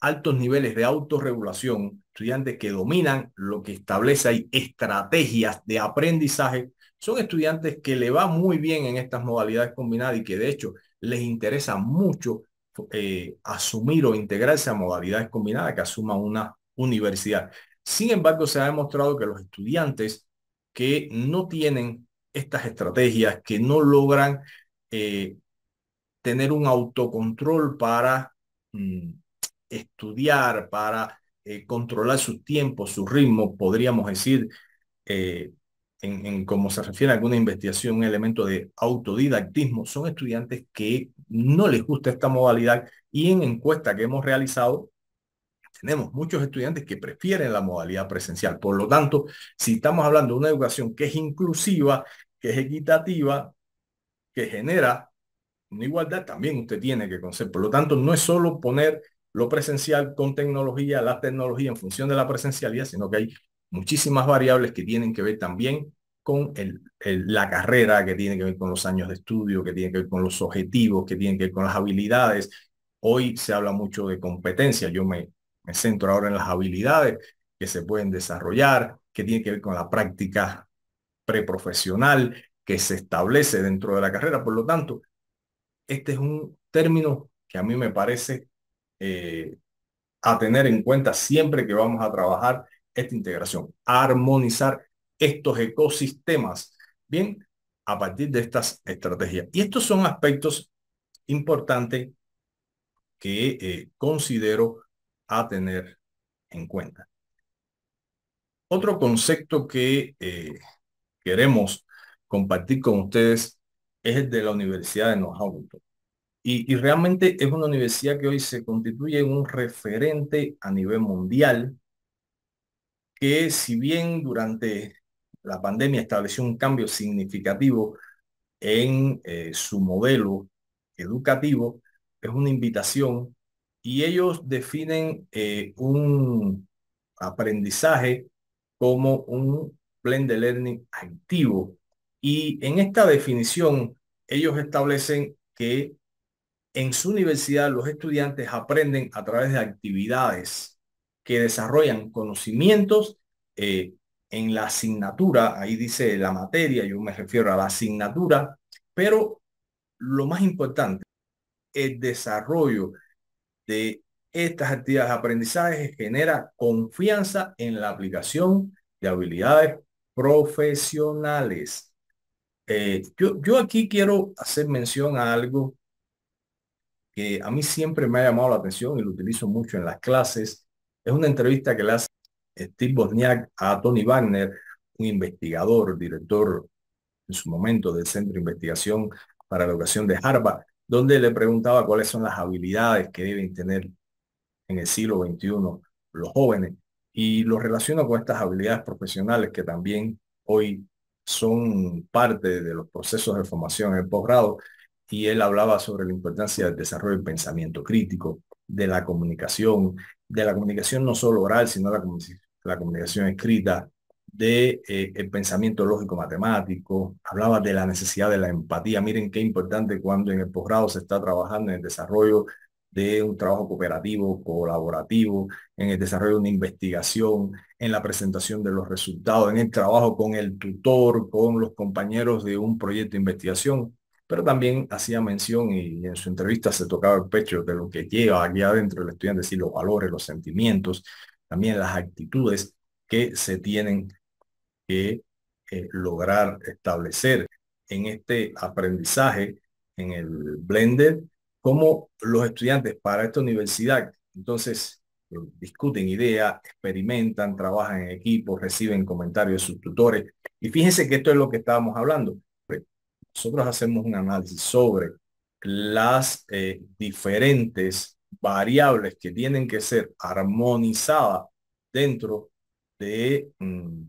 altos niveles de autorregulación estudiantes que dominan lo que establece ahí estrategias de aprendizaje, son estudiantes que le va muy bien en estas modalidades combinadas y que de hecho les interesa mucho eh, asumir o integrarse a modalidades combinadas que asuma una universidad. Sin embargo, se ha demostrado que los estudiantes que no tienen estas estrategias, que no logran eh, tener un autocontrol para mm, estudiar, para eh, controlar su tiempo, su ritmo, podríamos decir, eh, en, como se refiere a alguna investigación, un elemento de autodidactismo, son estudiantes que no les gusta esta modalidad y en encuesta que hemos realizado, tenemos muchos estudiantes que prefieren la modalidad presencial. Por lo tanto, si estamos hablando de una educación que es inclusiva, que es equitativa, que genera una igualdad, también usted tiene que conocer. Por lo tanto, no es solo poner lo presencial con tecnología, la tecnología en función de la presencialidad, sino que hay muchísimas variables que tienen que ver también con la carrera, que tiene que ver con los años de estudio, que tiene que ver con los objetivos, que tienen que ver con las habilidades. Hoy se habla mucho de competencia. Yo me, me centro ahora en las habilidades que se pueden desarrollar, que tiene que ver con la práctica preprofesional que se establece dentro de la carrera. Por lo tanto, este es un término que a mí me parece eh, a tener en cuenta siempre que vamos a trabajar esta integración, armonizar estos ecosistemas, bien, a partir de estas estrategias. Y estos son aspectos importantes que eh, considero a tener en cuenta. Otro concepto que eh, queremos compartir con ustedes es el de la Universidad de Northampton. Y, realmente es una universidad que hoy se constituye en un referente a nivel mundial, que si bien durante la pandemia estableció un cambio significativo en eh, su modelo educativo, es una invitación y ellos definen eh, un aprendizaje como un plan de learning activo. Y en esta definición, ellos establecen que en su universidad los estudiantes aprenden a través de actividades que desarrollan conocimientos eh, en la asignatura, ahí dice la materia, yo me refiero a la asignatura, pero lo más importante, el desarrollo de estas actividades de aprendizaje genera confianza en la aplicación de habilidades profesionales. Eh, yo, yo aquí quiero hacer mención a algo que a mí siempre me ha llamado la atención y lo utilizo mucho en las clases, es una entrevista que le hace Steve Bosniak a Tony Wagner, un investigador, director en su momento del Centro de Investigación para la Educación de Harvard, donde le preguntaba cuáles son las habilidades que deben tener en el siglo XXI los jóvenes y lo relaciono con estas habilidades profesionales que también hoy son parte de los procesos de formación en el posgrado y él hablaba sobre la importancia del desarrollo del pensamiento crítico, de la comunicación, de la comunicación no solo oral, sino la, la comunicación escrita, de eh, el pensamiento lógico matemático, hablaba de la necesidad de la empatía. Miren qué importante cuando en el posgrado se está trabajando en el desarrollo de un trabajo cooperativo, colaborativo, en el desarrollo de una investigación, en la presentación de los resultados, en el trabajo con el tutor, con los compañeros de un proyecto de investigación pero también hacía mención y en su entrevista se tocaba el pecho de lo que lleva aquí adentro el estudiante, decir los valores, los sentimientos, también las actitudes que se tienen que eh, lograr establecer en este aprendizaje, en el Blender, como los estudiantes para esta universidad, entonces eh, discuten ideas, experimentan, trabajan en equipo, reciben comentarios de sus tutores. Y fíjense que esto es lo que estábamos hablando nosotros hacemos un análisis sobre las eh, diferentes variables que tienen que ser armonizadas dentro de mm,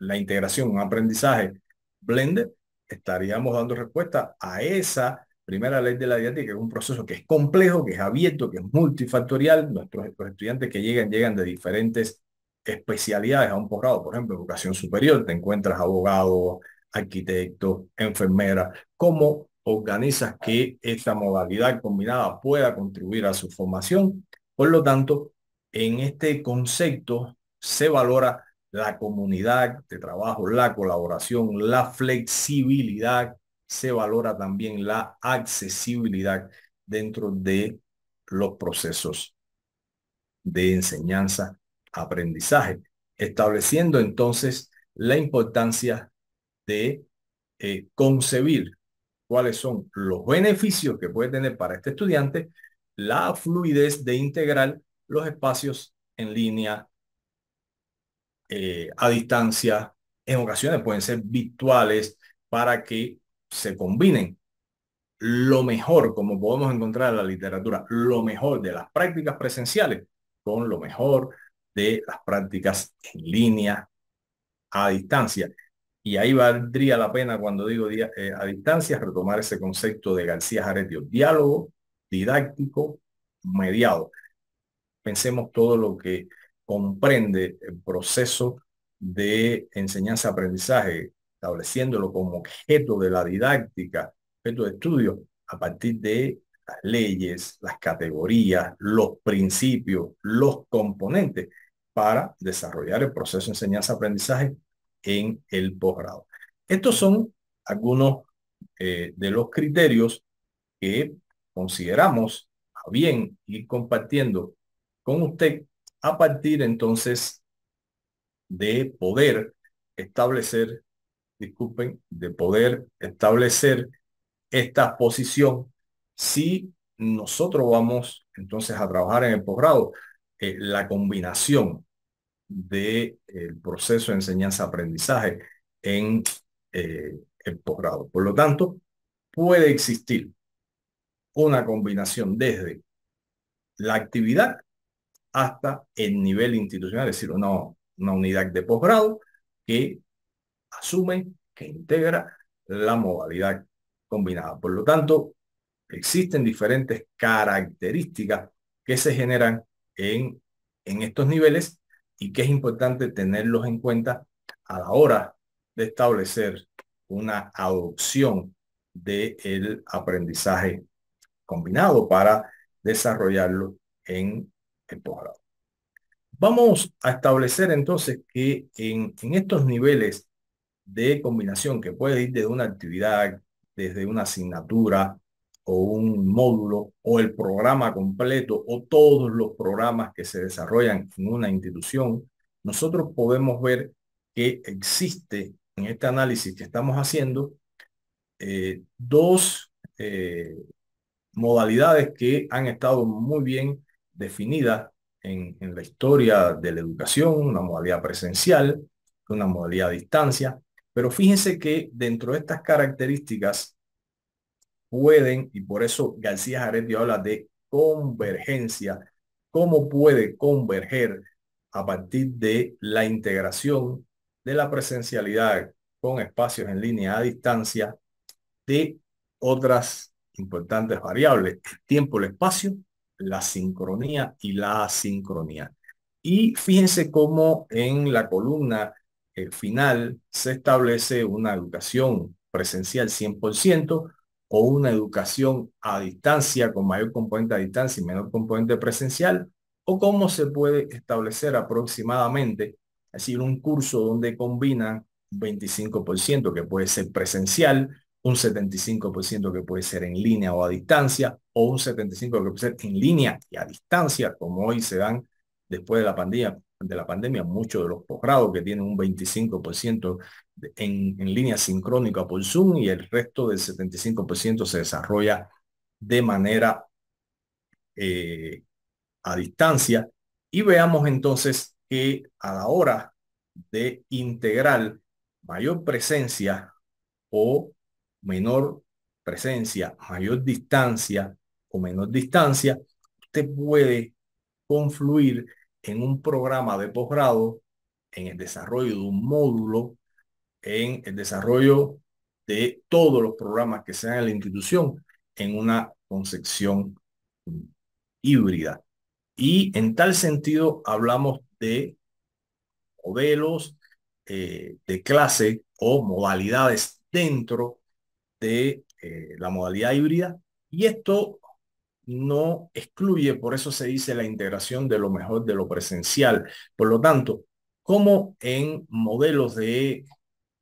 la integración, un aprendizaje Blender, estaríamos dando respuesta a esa primera ley de la didáctica, que es un proceso que es complejo, que es abierto, que es multifactorial. Nuestros estudiantes que llegan, llegan de diferentes especialidades a un posgrado, por ejemplo, educación superior, te encuentras abogado, arquitecto, enfermera, cómo organizas que esta modalidad combinada pueda contribuir a su formación. Por lo tanto, en este concepto se valora la comunidad de trabajo, la colaboración, la flexibilidad, se valora también la accesibilidad dentro de los procesos de enseñanza, aprendizaje, estableciendo entonces la importancia de eh, concebir cuáles son los beneficios que puede tener para este estudiante la fluidez de integrar los espacios en línea, eh, a distancia, en ocasiones pueden ser virtuales para que se combinen lo mejor, como podemos encontrar en la literatura, lo mejor de las prácticas presenciales con lo mejor de las prácticas en línea, a distancia. Y ahí valdría la pena cuando digo eh, a distancia retomar ese concepto de García Jaretio, diálogo didáctico mediado. Pensemos todo lo que comprende el proceso de enseñanza-aprendizaje, estableciéndolo como objeto de la didáctica, objeto de estudio, a partir de las leyes, las categorías, los principios, los componentes para desarrollar el proceso de enseñanza-aprendizaje en el posgrado. Estos son algunos eh, de los criterios que consideramos a bien ir compartiendo con usted a partir entonces de poder establecer, disculpen, de poder establecer esta posición si nosotros vamos entonces a trabajar en el posgrado. Eh, la combinación del eh, proceso de enseñanza-aprendizaje en eh, el posgrado. Por lo tanto, puede existir una combinación desde la actividad hasta el nivel institucional, es decir, una, una unidad de posgrado que asume, que integra la modalidad combinada. Por lo tanto, existen diferentes características que se generan en, en estos niveles y que es importante tenerlos en cuenta a la hora de establecer una adopción del aprendizaje combinado para desarrollarlo en el posgrado. Vamos a establecer entonces que en, en estos niveles de combinación que puede ir desde una actividad, desde una asignatura, o un módulo o el programa completo o todos los programas que se desarrollan en una institución, nosotros podemos ver que existe en este análisis que estamos haciendo eh, dos eh, modalidades que han estado muy bien definidas en, en la historia de la educación, una modalidad presencial, una modalidad a distancia, pero fíjense que dentro de estas características pueden, y por eso García Jaretti habla de convergencia, cómo puede converger a partir de la integración de la presencialidad con espacios en línea a distancia de otras importantes variables, tiempo, el espacio, la sincronía y la asincronía. Y fíjense cómo en la columna eh, final se establece una educación presencial 100%, o una educación a distancia con mayor componente a distancia y menor componente presencial, o cómo se puede establecer aproximadamente, es decir, un curso donde combina 25% que puede ser presencial, un 75% que puede ser en línea o a distancia, o un 75% que puede ser en línea y a distancia, como hoy se dan después de la pandemia, de la pandemia, muchos de los posgrados que tienen un 25% en, línea sincrónica por Zoom y el resto del 75% se desarrolla de manera eh, a distancia. Y veamos entonces que a la hora de integrar mayor presencia o menor presencia, mayor distancia o menor distancia, usted puede confluir en un programa de posgrado, en el desarrollo de un módulo, en el desarrollo de todos los programas que sean en la institución, en una concepción híbrida. Y en tal sentido hablamos de modelos eh, de clase o modalidades dentro de eh, la modalidad híbrida. Y esto no excluye, por eso se dice la integración de lo mejor de lo presencial. Por lo tanto, como en modelos de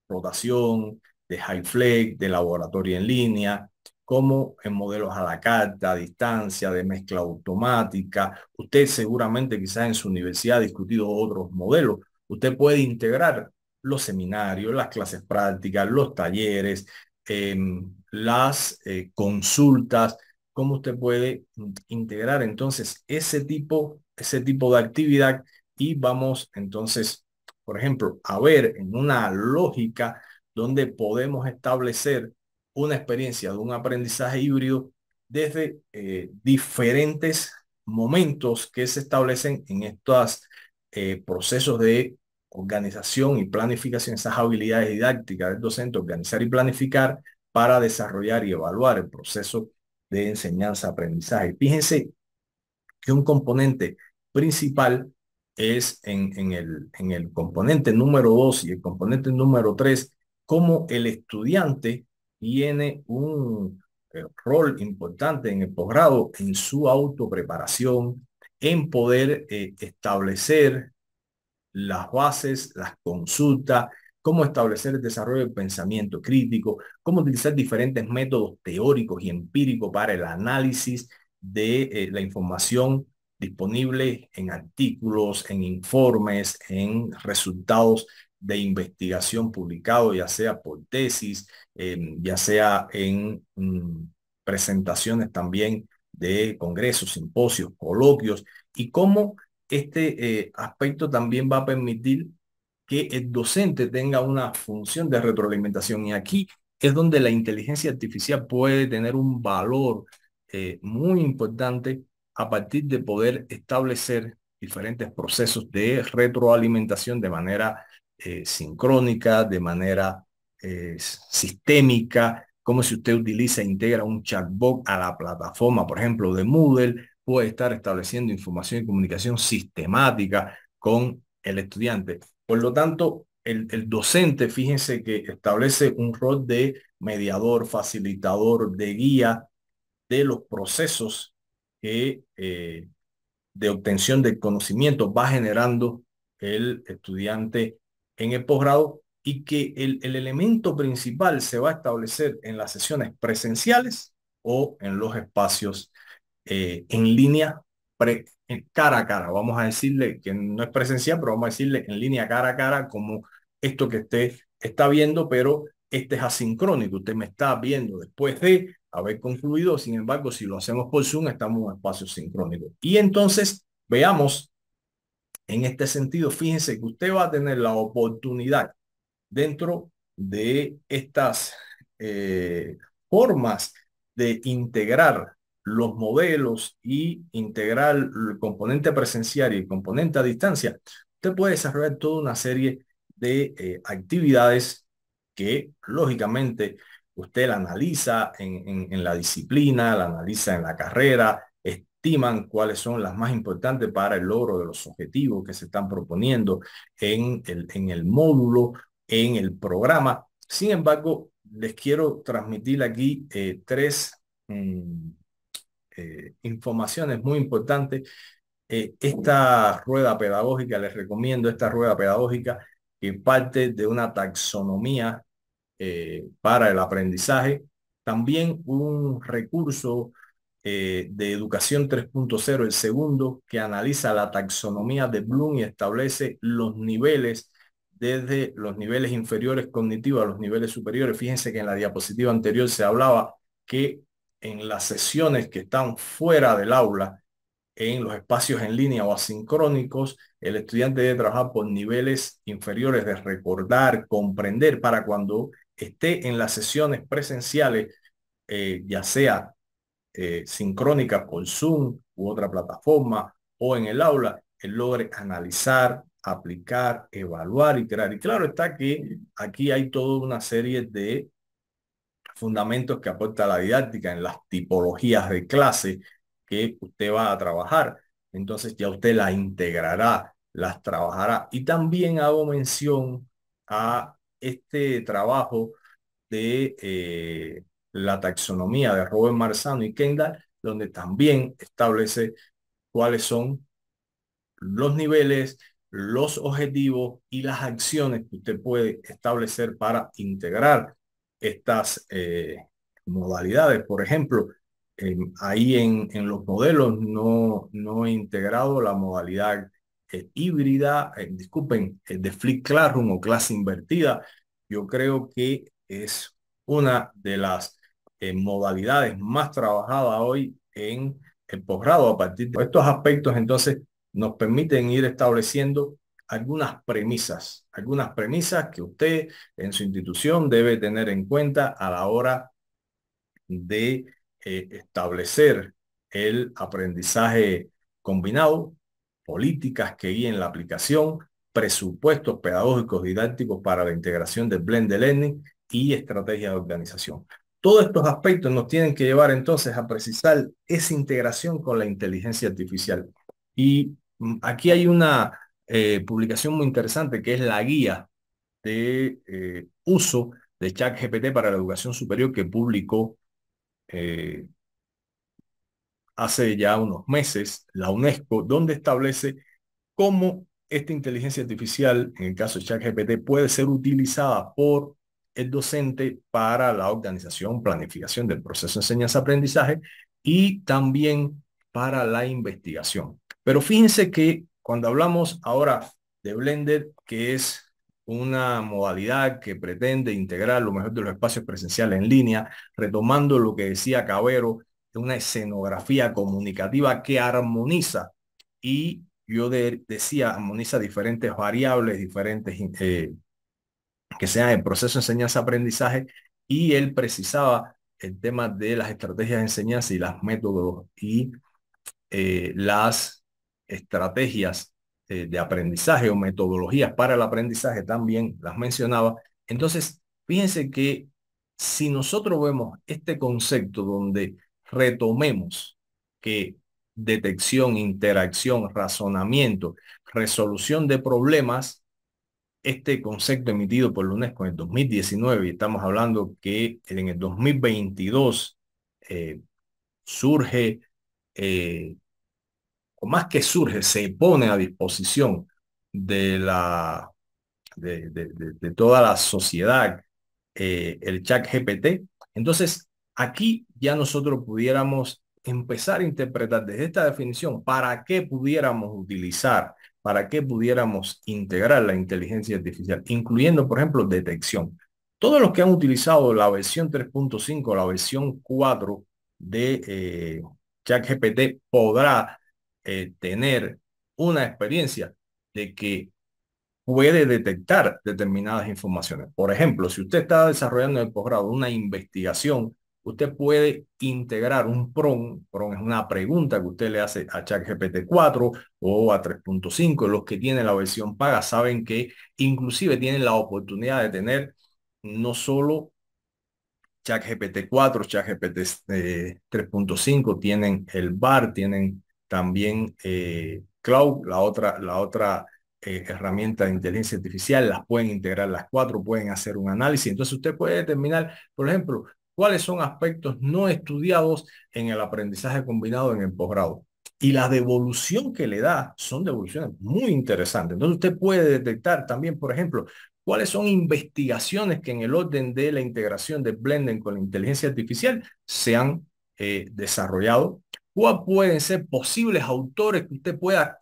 rotación, de high flex, de laboratorio en línea, como en modelos a la carta, a distancia, de mezcla automática. Usted seguramente quizás en su universidad ha discutido otros modelos. Usted puede integrar los seminarios, las clases prácticas, los talleres, em, las eh, consultas, cómo usted puede integrar entonces ese tipo, ese tipo de actividad y vamos entonces, por ejemplo, a ver en una lógica donde podemos establecer una experiencia de un aprendizaje híbrido desde eh, diferentes momentos que se establecen en estos eh, procesos de organización y planificación, esas habilidades didácticas del docente, organizar y planificar para desarrollar y evaluar el proceso de enseñanza-aprendizaje. Fíjense que un componente principal es en, en, el, en el componente número dos y el componente número tres, cómo el estudiante tiene un eh, rol importante en el posgrado, en su autopreparación, en poder eh, establecer las bases, las consultas, cómo establecer el desarrollo del pensamiento crítico, cómo utilizar diferentes métodos teóricos y empíricos para el análisis de eh, la información disponible en artículos, en informes, en resultados de investigación publicado, ya sea por tesis, em, ya sea en mm, presentaciones también de congresos, simposios, coloquios, y cómo este eh, aspecto también va a permitir que el docente tenga una función de retroalimentación. Y aquí es donde la inteligencia artificial puede tener un valor eh, muy importante a partir de poder establecer diferentes procesos de retroalimentación de manera eh, sincrónica, de manera eh, sistémica, como si usted utiliza e integra un chatbot a la plataforma, por ejemplo, de Moodle, puede estar estableciendo información y comunicación sistemática con el estudiante. Por lo tanto, el, docente, fíjense que establece un rol de mediador, facilitador, de guía de los procesos que eh, de obtención de conocimiento va generando el estudiante en el posgrado y que el, elemento principal se va a establecer en las sesiones presenciales o en los espacios eh, en línea cara a cara. Vamos a decirle que no es presencial, pero vamos a decirle en línea cara a cara como esto que usted está viendo, pero este es asincrónico. Usted me está viendo después de haber concluido. Sin embargo, si lo hacemos por Zoom, estamos en un espacio sincrónico. Y entonces veamos en este sentido, fíjense que usted va a tener la oportunidad dentro de estas eh, formas de integrar los modelos y integrar el componente presencial y el componente a distancia, usted puede desarrollar toda una serie de eh, actividades que lógicamente usted la analiza en, la disciplina, la analiza en la carrera, estiman cuáles son las más importantes para el logro de los objetivos que se están proponiendo en el, en el módulo, en el programa. Sin embargo, les quiero transmitir aquí eh, tres, mm, informaciones eh, información es muy importante. Eh, esta rueda pedagógica, les recomiendo esta rueda pedagógica que parte de una taxonomía eh, para el aprendizaje. También un recurso de educación 3.0, el segundo, que analiza la taxonomía de Bloom y establece los niveles desde los niveles inferiores cognitivos a los niveles superiores. Fíjense que en la diapositiva anterior se hablaba que en las sesiones que están fuera del aula, en los espacios en línea o asincrónicos, el estudiante debe trabajar por niveles inferiores de recordar, comprender para cuando esté en las sesiones presenciales, eh, ya sea eh, sincrónica con Zoom u otra plataforma o en el aula, el logre analizar, aplicar, evaluar, y crear. Y claro está que aquí hay toda una serie de fundamentos que aporta la didáctica, en las tipologías de clase que usted va a trabajar. Entonces ya usted las integrará, las trabajará. Y también hago mención a este trabajo de eh, la taxonomía de Robert Marzano y Kendall, donde también establece cuáles son los niveles, los objetivos y las acciones que usted puede establecer para integrar estas eh, modalidades. Por ejemplo, ahí en, en, los modelos no, no he integrado la modalidad eh, híbrida, eh, disculpen, de flick Classroom o clase invertida. Yo creo que es una de las modalidades más trabajadas hoy en el posgrado. A partir de estos aspectos, entonces, nos permiten ir estableciendo algunas premisas, algunas premisas que usted en su institución debe tener en cuenta a la hora de eh, establecer el aprendizaje combinado, políticas que guíen la aplicación, presupuestos pedagógicos didácticos para la integración del blended learning y estrategia de organización. Todos estos aspectos nos tienen que llevar entonces a precisar esa integración con la inteligencia artificial. Y mm, aquí hay una, eh, publicación muy interesante que es la guía de eh, uso de GPT para la educación superior que publicó eh, hace ya unos meses la UNESCO, donde establece cómo esta inteligencia artificial, en el caso de GPT puede ser utilizada por el docente para la organización, planificación del proceso de enseñanza-aprendizaje y también para la investigación. Pero fíjense que cuando hablamos ahora de Blender, que es una modalidad que pretende integrar lo mejor de los espacios presenciales en línea, retomando lo que decía Cabero, una escenografía comunicativa que armoniza y yo decía, armoniza diferentes variables, diferentes eh, que sean el proceso de enseñanza-aprendizaje y él precisaba el tema de las estrategias de enseñanza y las métodos y eh, las estrategias eh, de aprendizaje o metodologías para el aprendizaje también las mencionaba. Entonces, fíjense que si nosotros vemos este concepto donde retomemos que detección, interacción, razonamiento, resolución de problemas, este concepto emitido por la UNESCO en el 2019, y estamos hablando que en el 2022 eh, surge eh, más que surge, se pone a disposición de la de, toda la sociedad eh, el chat GPT. Entonces, aquí ya nosotros pudiéramos empezar a interpretar desde esta definición para qué pudiéramos utilizar, para qué pudiéramos integrar la inteligencia artificial, incluyendo, por ejemplo, detección. Todos los que han utilizado la versión 3.5, la versión 4 de eh, chat gpt podrá eh, tener una experiencia de que puede detectar determinadas informaciones. Por ejemplo, si usted está desarrollando en el posgrado una investigación, usted puede integrar un PRON. PRON es una pregunta que usted le hace a ChatGPT 4 o a 3.5. Los que tienen la versión paga saben que inclusive tienen la oportunidad de tener no solo ChatGPT 4, ChatGPT gpt eh, 3.5, tienen el BAR, tienen también eh, cloud, la otra, la otra eh, herramienta de inteligencia artificial, las pueden integrar las cuatro, pueden hacer un análisis. Entonces usted puede determinar, por ejemplo, cuáles son aspectos no estudiados en el aprendizaje combinado en el posgrado. Y la devolución que le da son devoluciones muy interesantes. Entonces usted puede detectar también, por ejemplo, cuáles son investigaciones que en el orden de la integración de Blenden con la inteligencia artificial se han eh, desarrollado ¿Cuáles pueden ser posibles autores que usted pueda,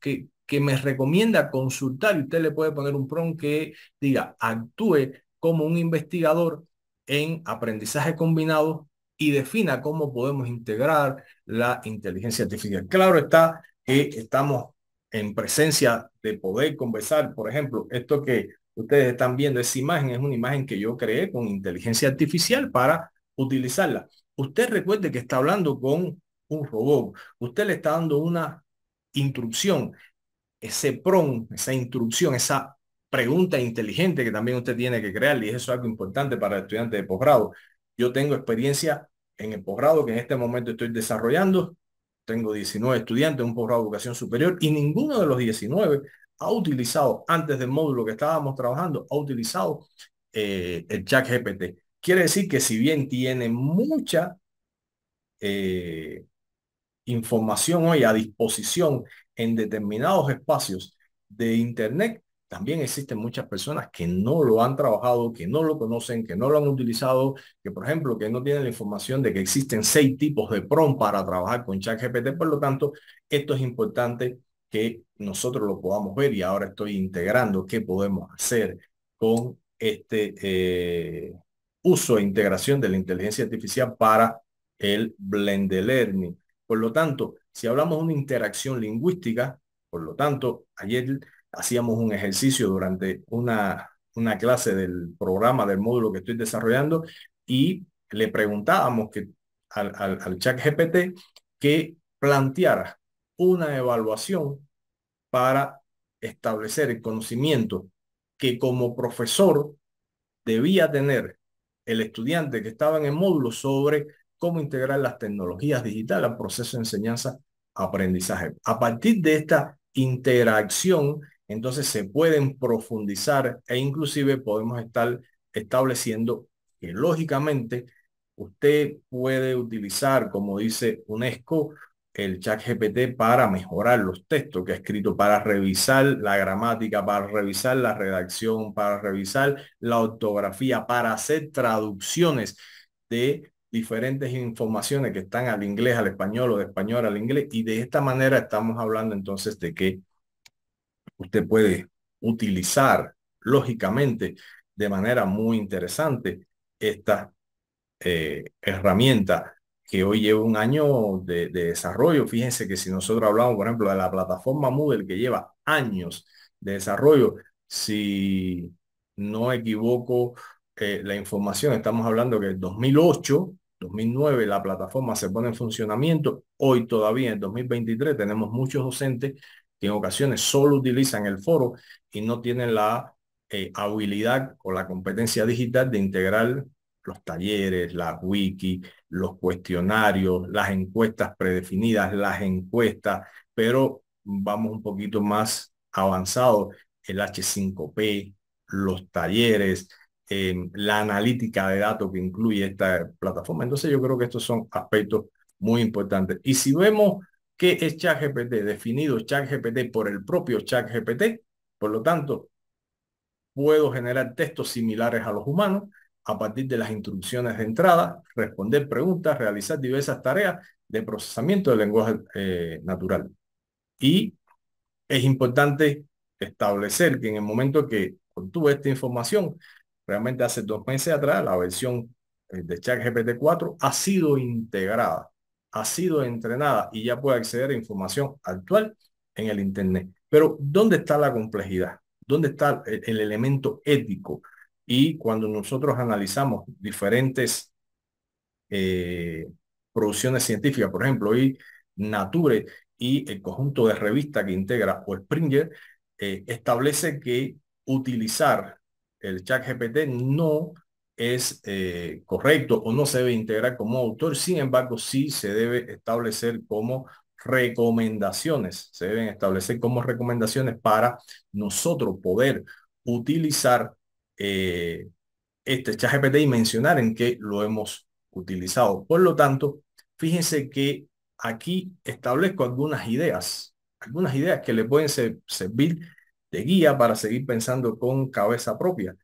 que, que me recomienda consultar? Y usted le puede poner un prompt que diga, actúe como un investigador en aprendizaje combinado y defina cómo podemos integrar la inteligencia artificial. Claro está que estamos en presencia de poder conversar, por ejemplo, esto que ustedes están viendo, esa imagen es una imagen que yo creé con inteligencia artificial para utilizarla. Usted recuerde que está hablando con un robot. Usted le está dando una instrucción, ese prom, esa instrucción, esa pregunta inteligente que también usted tiene que crear y eso es algo importante para estudiantes de posgrado. Yo tengo experiencia en el posgrado que en este momento estoy desarrollando. Tengo 19 estudiantes, un posgrado de educación superior y ninguno de los 19 ha utilizado, antes del módulo que estábamos trabajando, ha utilizado eh, el chat GPT. Quiere decir que si bien tiene mucha eh, información hoy a disposición en determinados espacios de Internet, también existen muchas personas que no lo han trabajado, que no lo conocen, que no lo han utilizado, que por ejemplo, que no tienen la información de que existen seis tipos de PROM para trabajar con chat GPT, Por lo tanto, esto es importante que nosotros lo podamos ver y ahora estoy integrando qué podemos hacer con este eh, uso e integración de la inteligencia artificial para el blended learning por lo tanto, si hablamos de una interacción lingüística, por lo tanto, ayer hacíamos un ejercicio durante una, una clase del programa, del módulo que estoy desarrollando, y le preguntábamos que, al, al, al chat GPT que planteara una evaluación para establecer el conocimiento que como profesor debía tener el estudiante que estaba en el módulo sobre cómo integrar las tecnologías digitales al proceso de enseñanza-aprendizaje. A partir de esta interacción, entonces se pueden profundizar e inclusive podemos estar estableciendo que lógicamente usted puede utilizar, como dice UNESCO, el chat GPT para mejorar los textos que ha escrito, para revisar la gramática, para revisar la redacción, para revisar la ortografía, para hacer traducciones de diferentes informaciones que están al inglés, al español o de español al inglés. Y de esta manera estamos hablando entonces de que usted puede utilizar lógicamente de manera muy interesante esta eh, herramienta que hoy lleva un año de, desarrollo. Fíjense que si nosotros hablamos, por ejemplo, de la plataforma Moodle que lleva años de desarrollo, si no equivoco eh, la información, estamos hablando que el 2008 2009 la plataforma se pone en funcionamiento. Hoy todavía, en 2023, tenemos muchos docentes que en ocasiones solo utilizan el foro y no tienen la eh, habilidad o la competencia digital de integrar los talleres, las wiki, los cuestionarios, las encuestas predefinidas, las encuestas, pero vamos un poquito más avanzado, el H5P, los talleres, la analítica de datos que incluye esta plataforma. Entonces yo creo que estos son aspectos muy importantes. Y si vemos que es ChatGPT, definido ChatGPT por el propio ChatGPT, por lo tanto, puedo generar textos similares a los humanos a partir de las instrucciones de entrada, responder preguntas, realizar diversas tareas de procesamiento del lenguaje eh, natural. Y es importante establecer que en el momento que obtuve esta información, Realmente hace dos meses atrás la versión eh, de gpt 4 ha sido integrada, ha sido entrenada y ya puede acceder a información actual en el Internet. Pero ¿dónde está la complejidad? ¿Dónde está eh, el, elemento ético? Y cuando nosotros analizamos diferentes eh, producciones científicas, por ejemplo, y Nature y el conjunto de revistas que integra o Springer, establece que utilizar el chat GPT no es eh, correcto o no se debe integrar como autor, sin embargo, sí se debe establecer como recomendaciones, se deben establecer como recomendaciones para nosotros poder utilizar eh, este chat GPT y mencionar en qué lo hemos utilizado. Por lo tanto, fíjense que aquí establezco algunas ideas, algunas ideas que le pueden servir de guía para seguir pensando con cabeza propia.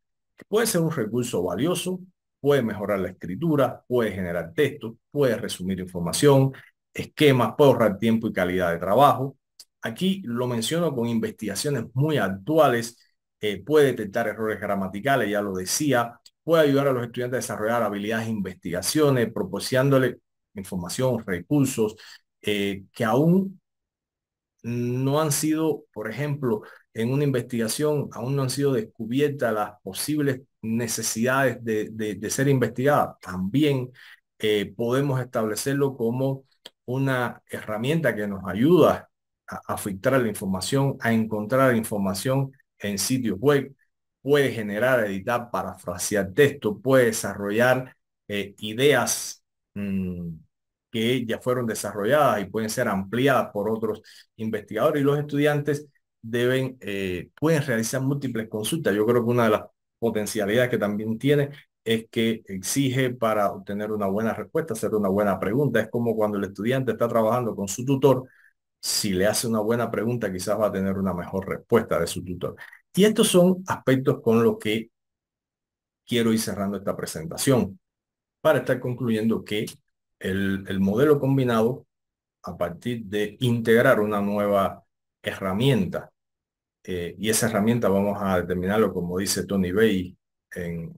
Puede ser un recurso valioso, puede mejorar la escritura, puede generar texto, puede resumir información, esquemas, puede ahorrar tiempo y calidad de trabajo. Aquí lo menciono con investigaciones muy actuales, eh, puede detectar errores gramaticales, ya lo decía, puede ayudar a los estudiantes a desarrollar habilidades e investigaciones, propiciándole información, recursos eh, que aún no han sido, por ejemplo, en una investigación aún no han sido descubiertas las posibles necesidades de, ser investigadas, también eh, podemos establecerlo como una herramienta que nos ayuda a, filtrar la información, a encontrar información en sitios web, puede generar, editar, parafrasear texto, puede desarrollar eh, ideas mm, que ya fueron desarrolladas y pueden ser ampliadas por otros investigadores y los estudiantes deben, eh, pueden realizar múltiples consultas. Yo creo que una de las potencialidades que también tiene es que exige para obtener una buena respuesta, hacer una buena pregunta. Es como cuando el estudiante está trabajando con su tutor, si le hace una buena pregunta, quizás va a tener una mejor respuesta de su tutor. Y estos son aspectos con los que quiero ir cerrando esta presentación para estar concluyendo que el, el modelo combinado, a partir de integrar una nueva herramienta. Eh, y esa herramienta vamos a determinarlo, como dice Tony Bay en,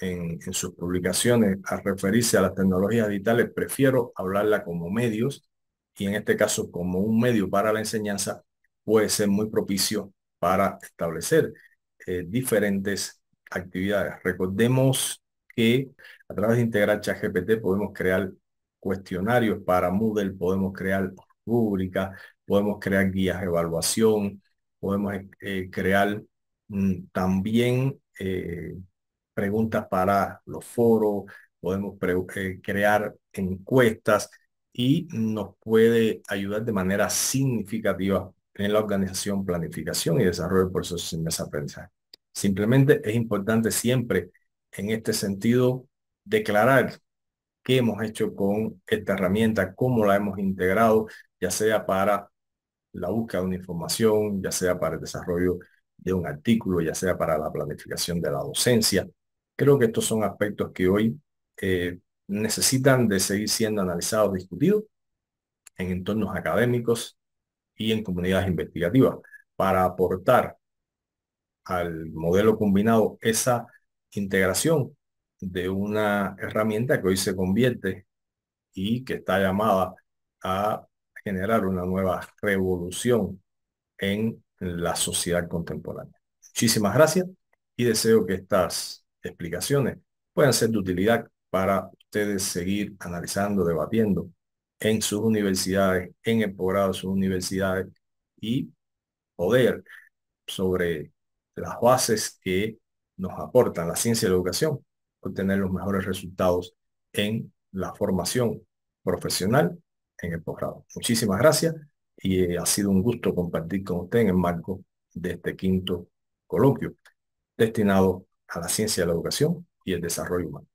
en, sus publicaciones, al referirse a las tecnologías digitales, prefiero hablarla como medios y en este caso como un medio para la enseñanza puede ser muy propicio para establecer eh, diferentes actividades. Recordemos que a través de integrar ChatGPT podemos crear cuestionarios para Moodle, podemos crear públicas podemos crear guías de evaluación, podemos eh, eh, crear mm, también eh, preguntas para los foros, podemos crear encuestas y nos puede ayudar de manera significativa en la organización, planificación y desarrollo de procesos sin mesa-aprendizaje. Simplemente es importante siempre en este sentido declarar qué hemos hecho con esta herramienta, cómo la hemos integrado, ya sea para la búsqueda de una información, ya sea para el desarrollo de un artículo, ya sea para la planificación de la docencia. Creo que estos son aspectos que hoy eh, necesitan de seguir siendo analizados, discutidos en entornos académicos y en comunidades investigativas para aportar al modelo combinado esa integración de una herramienta que hoy se convierte y que está llamada a generar una nueva revolución en la sociedad contemporánea. Muchísimas gracias y deseo que estas explicaciones puedan ser de utilidad para ustedes seguir analizando, debatiendo en sus universidades, en el posgrado de sus universidades y poder sobre las bases que nos aportan la ciencia y la educación, obtener los mejores resultados en la formación profesional en el posgrado. Muchísimas gracias y eh, ha sido un gusto compartir con usted en el marco de este quinto coloquio destinado a la ciencia de la educación y el desarrollo humano.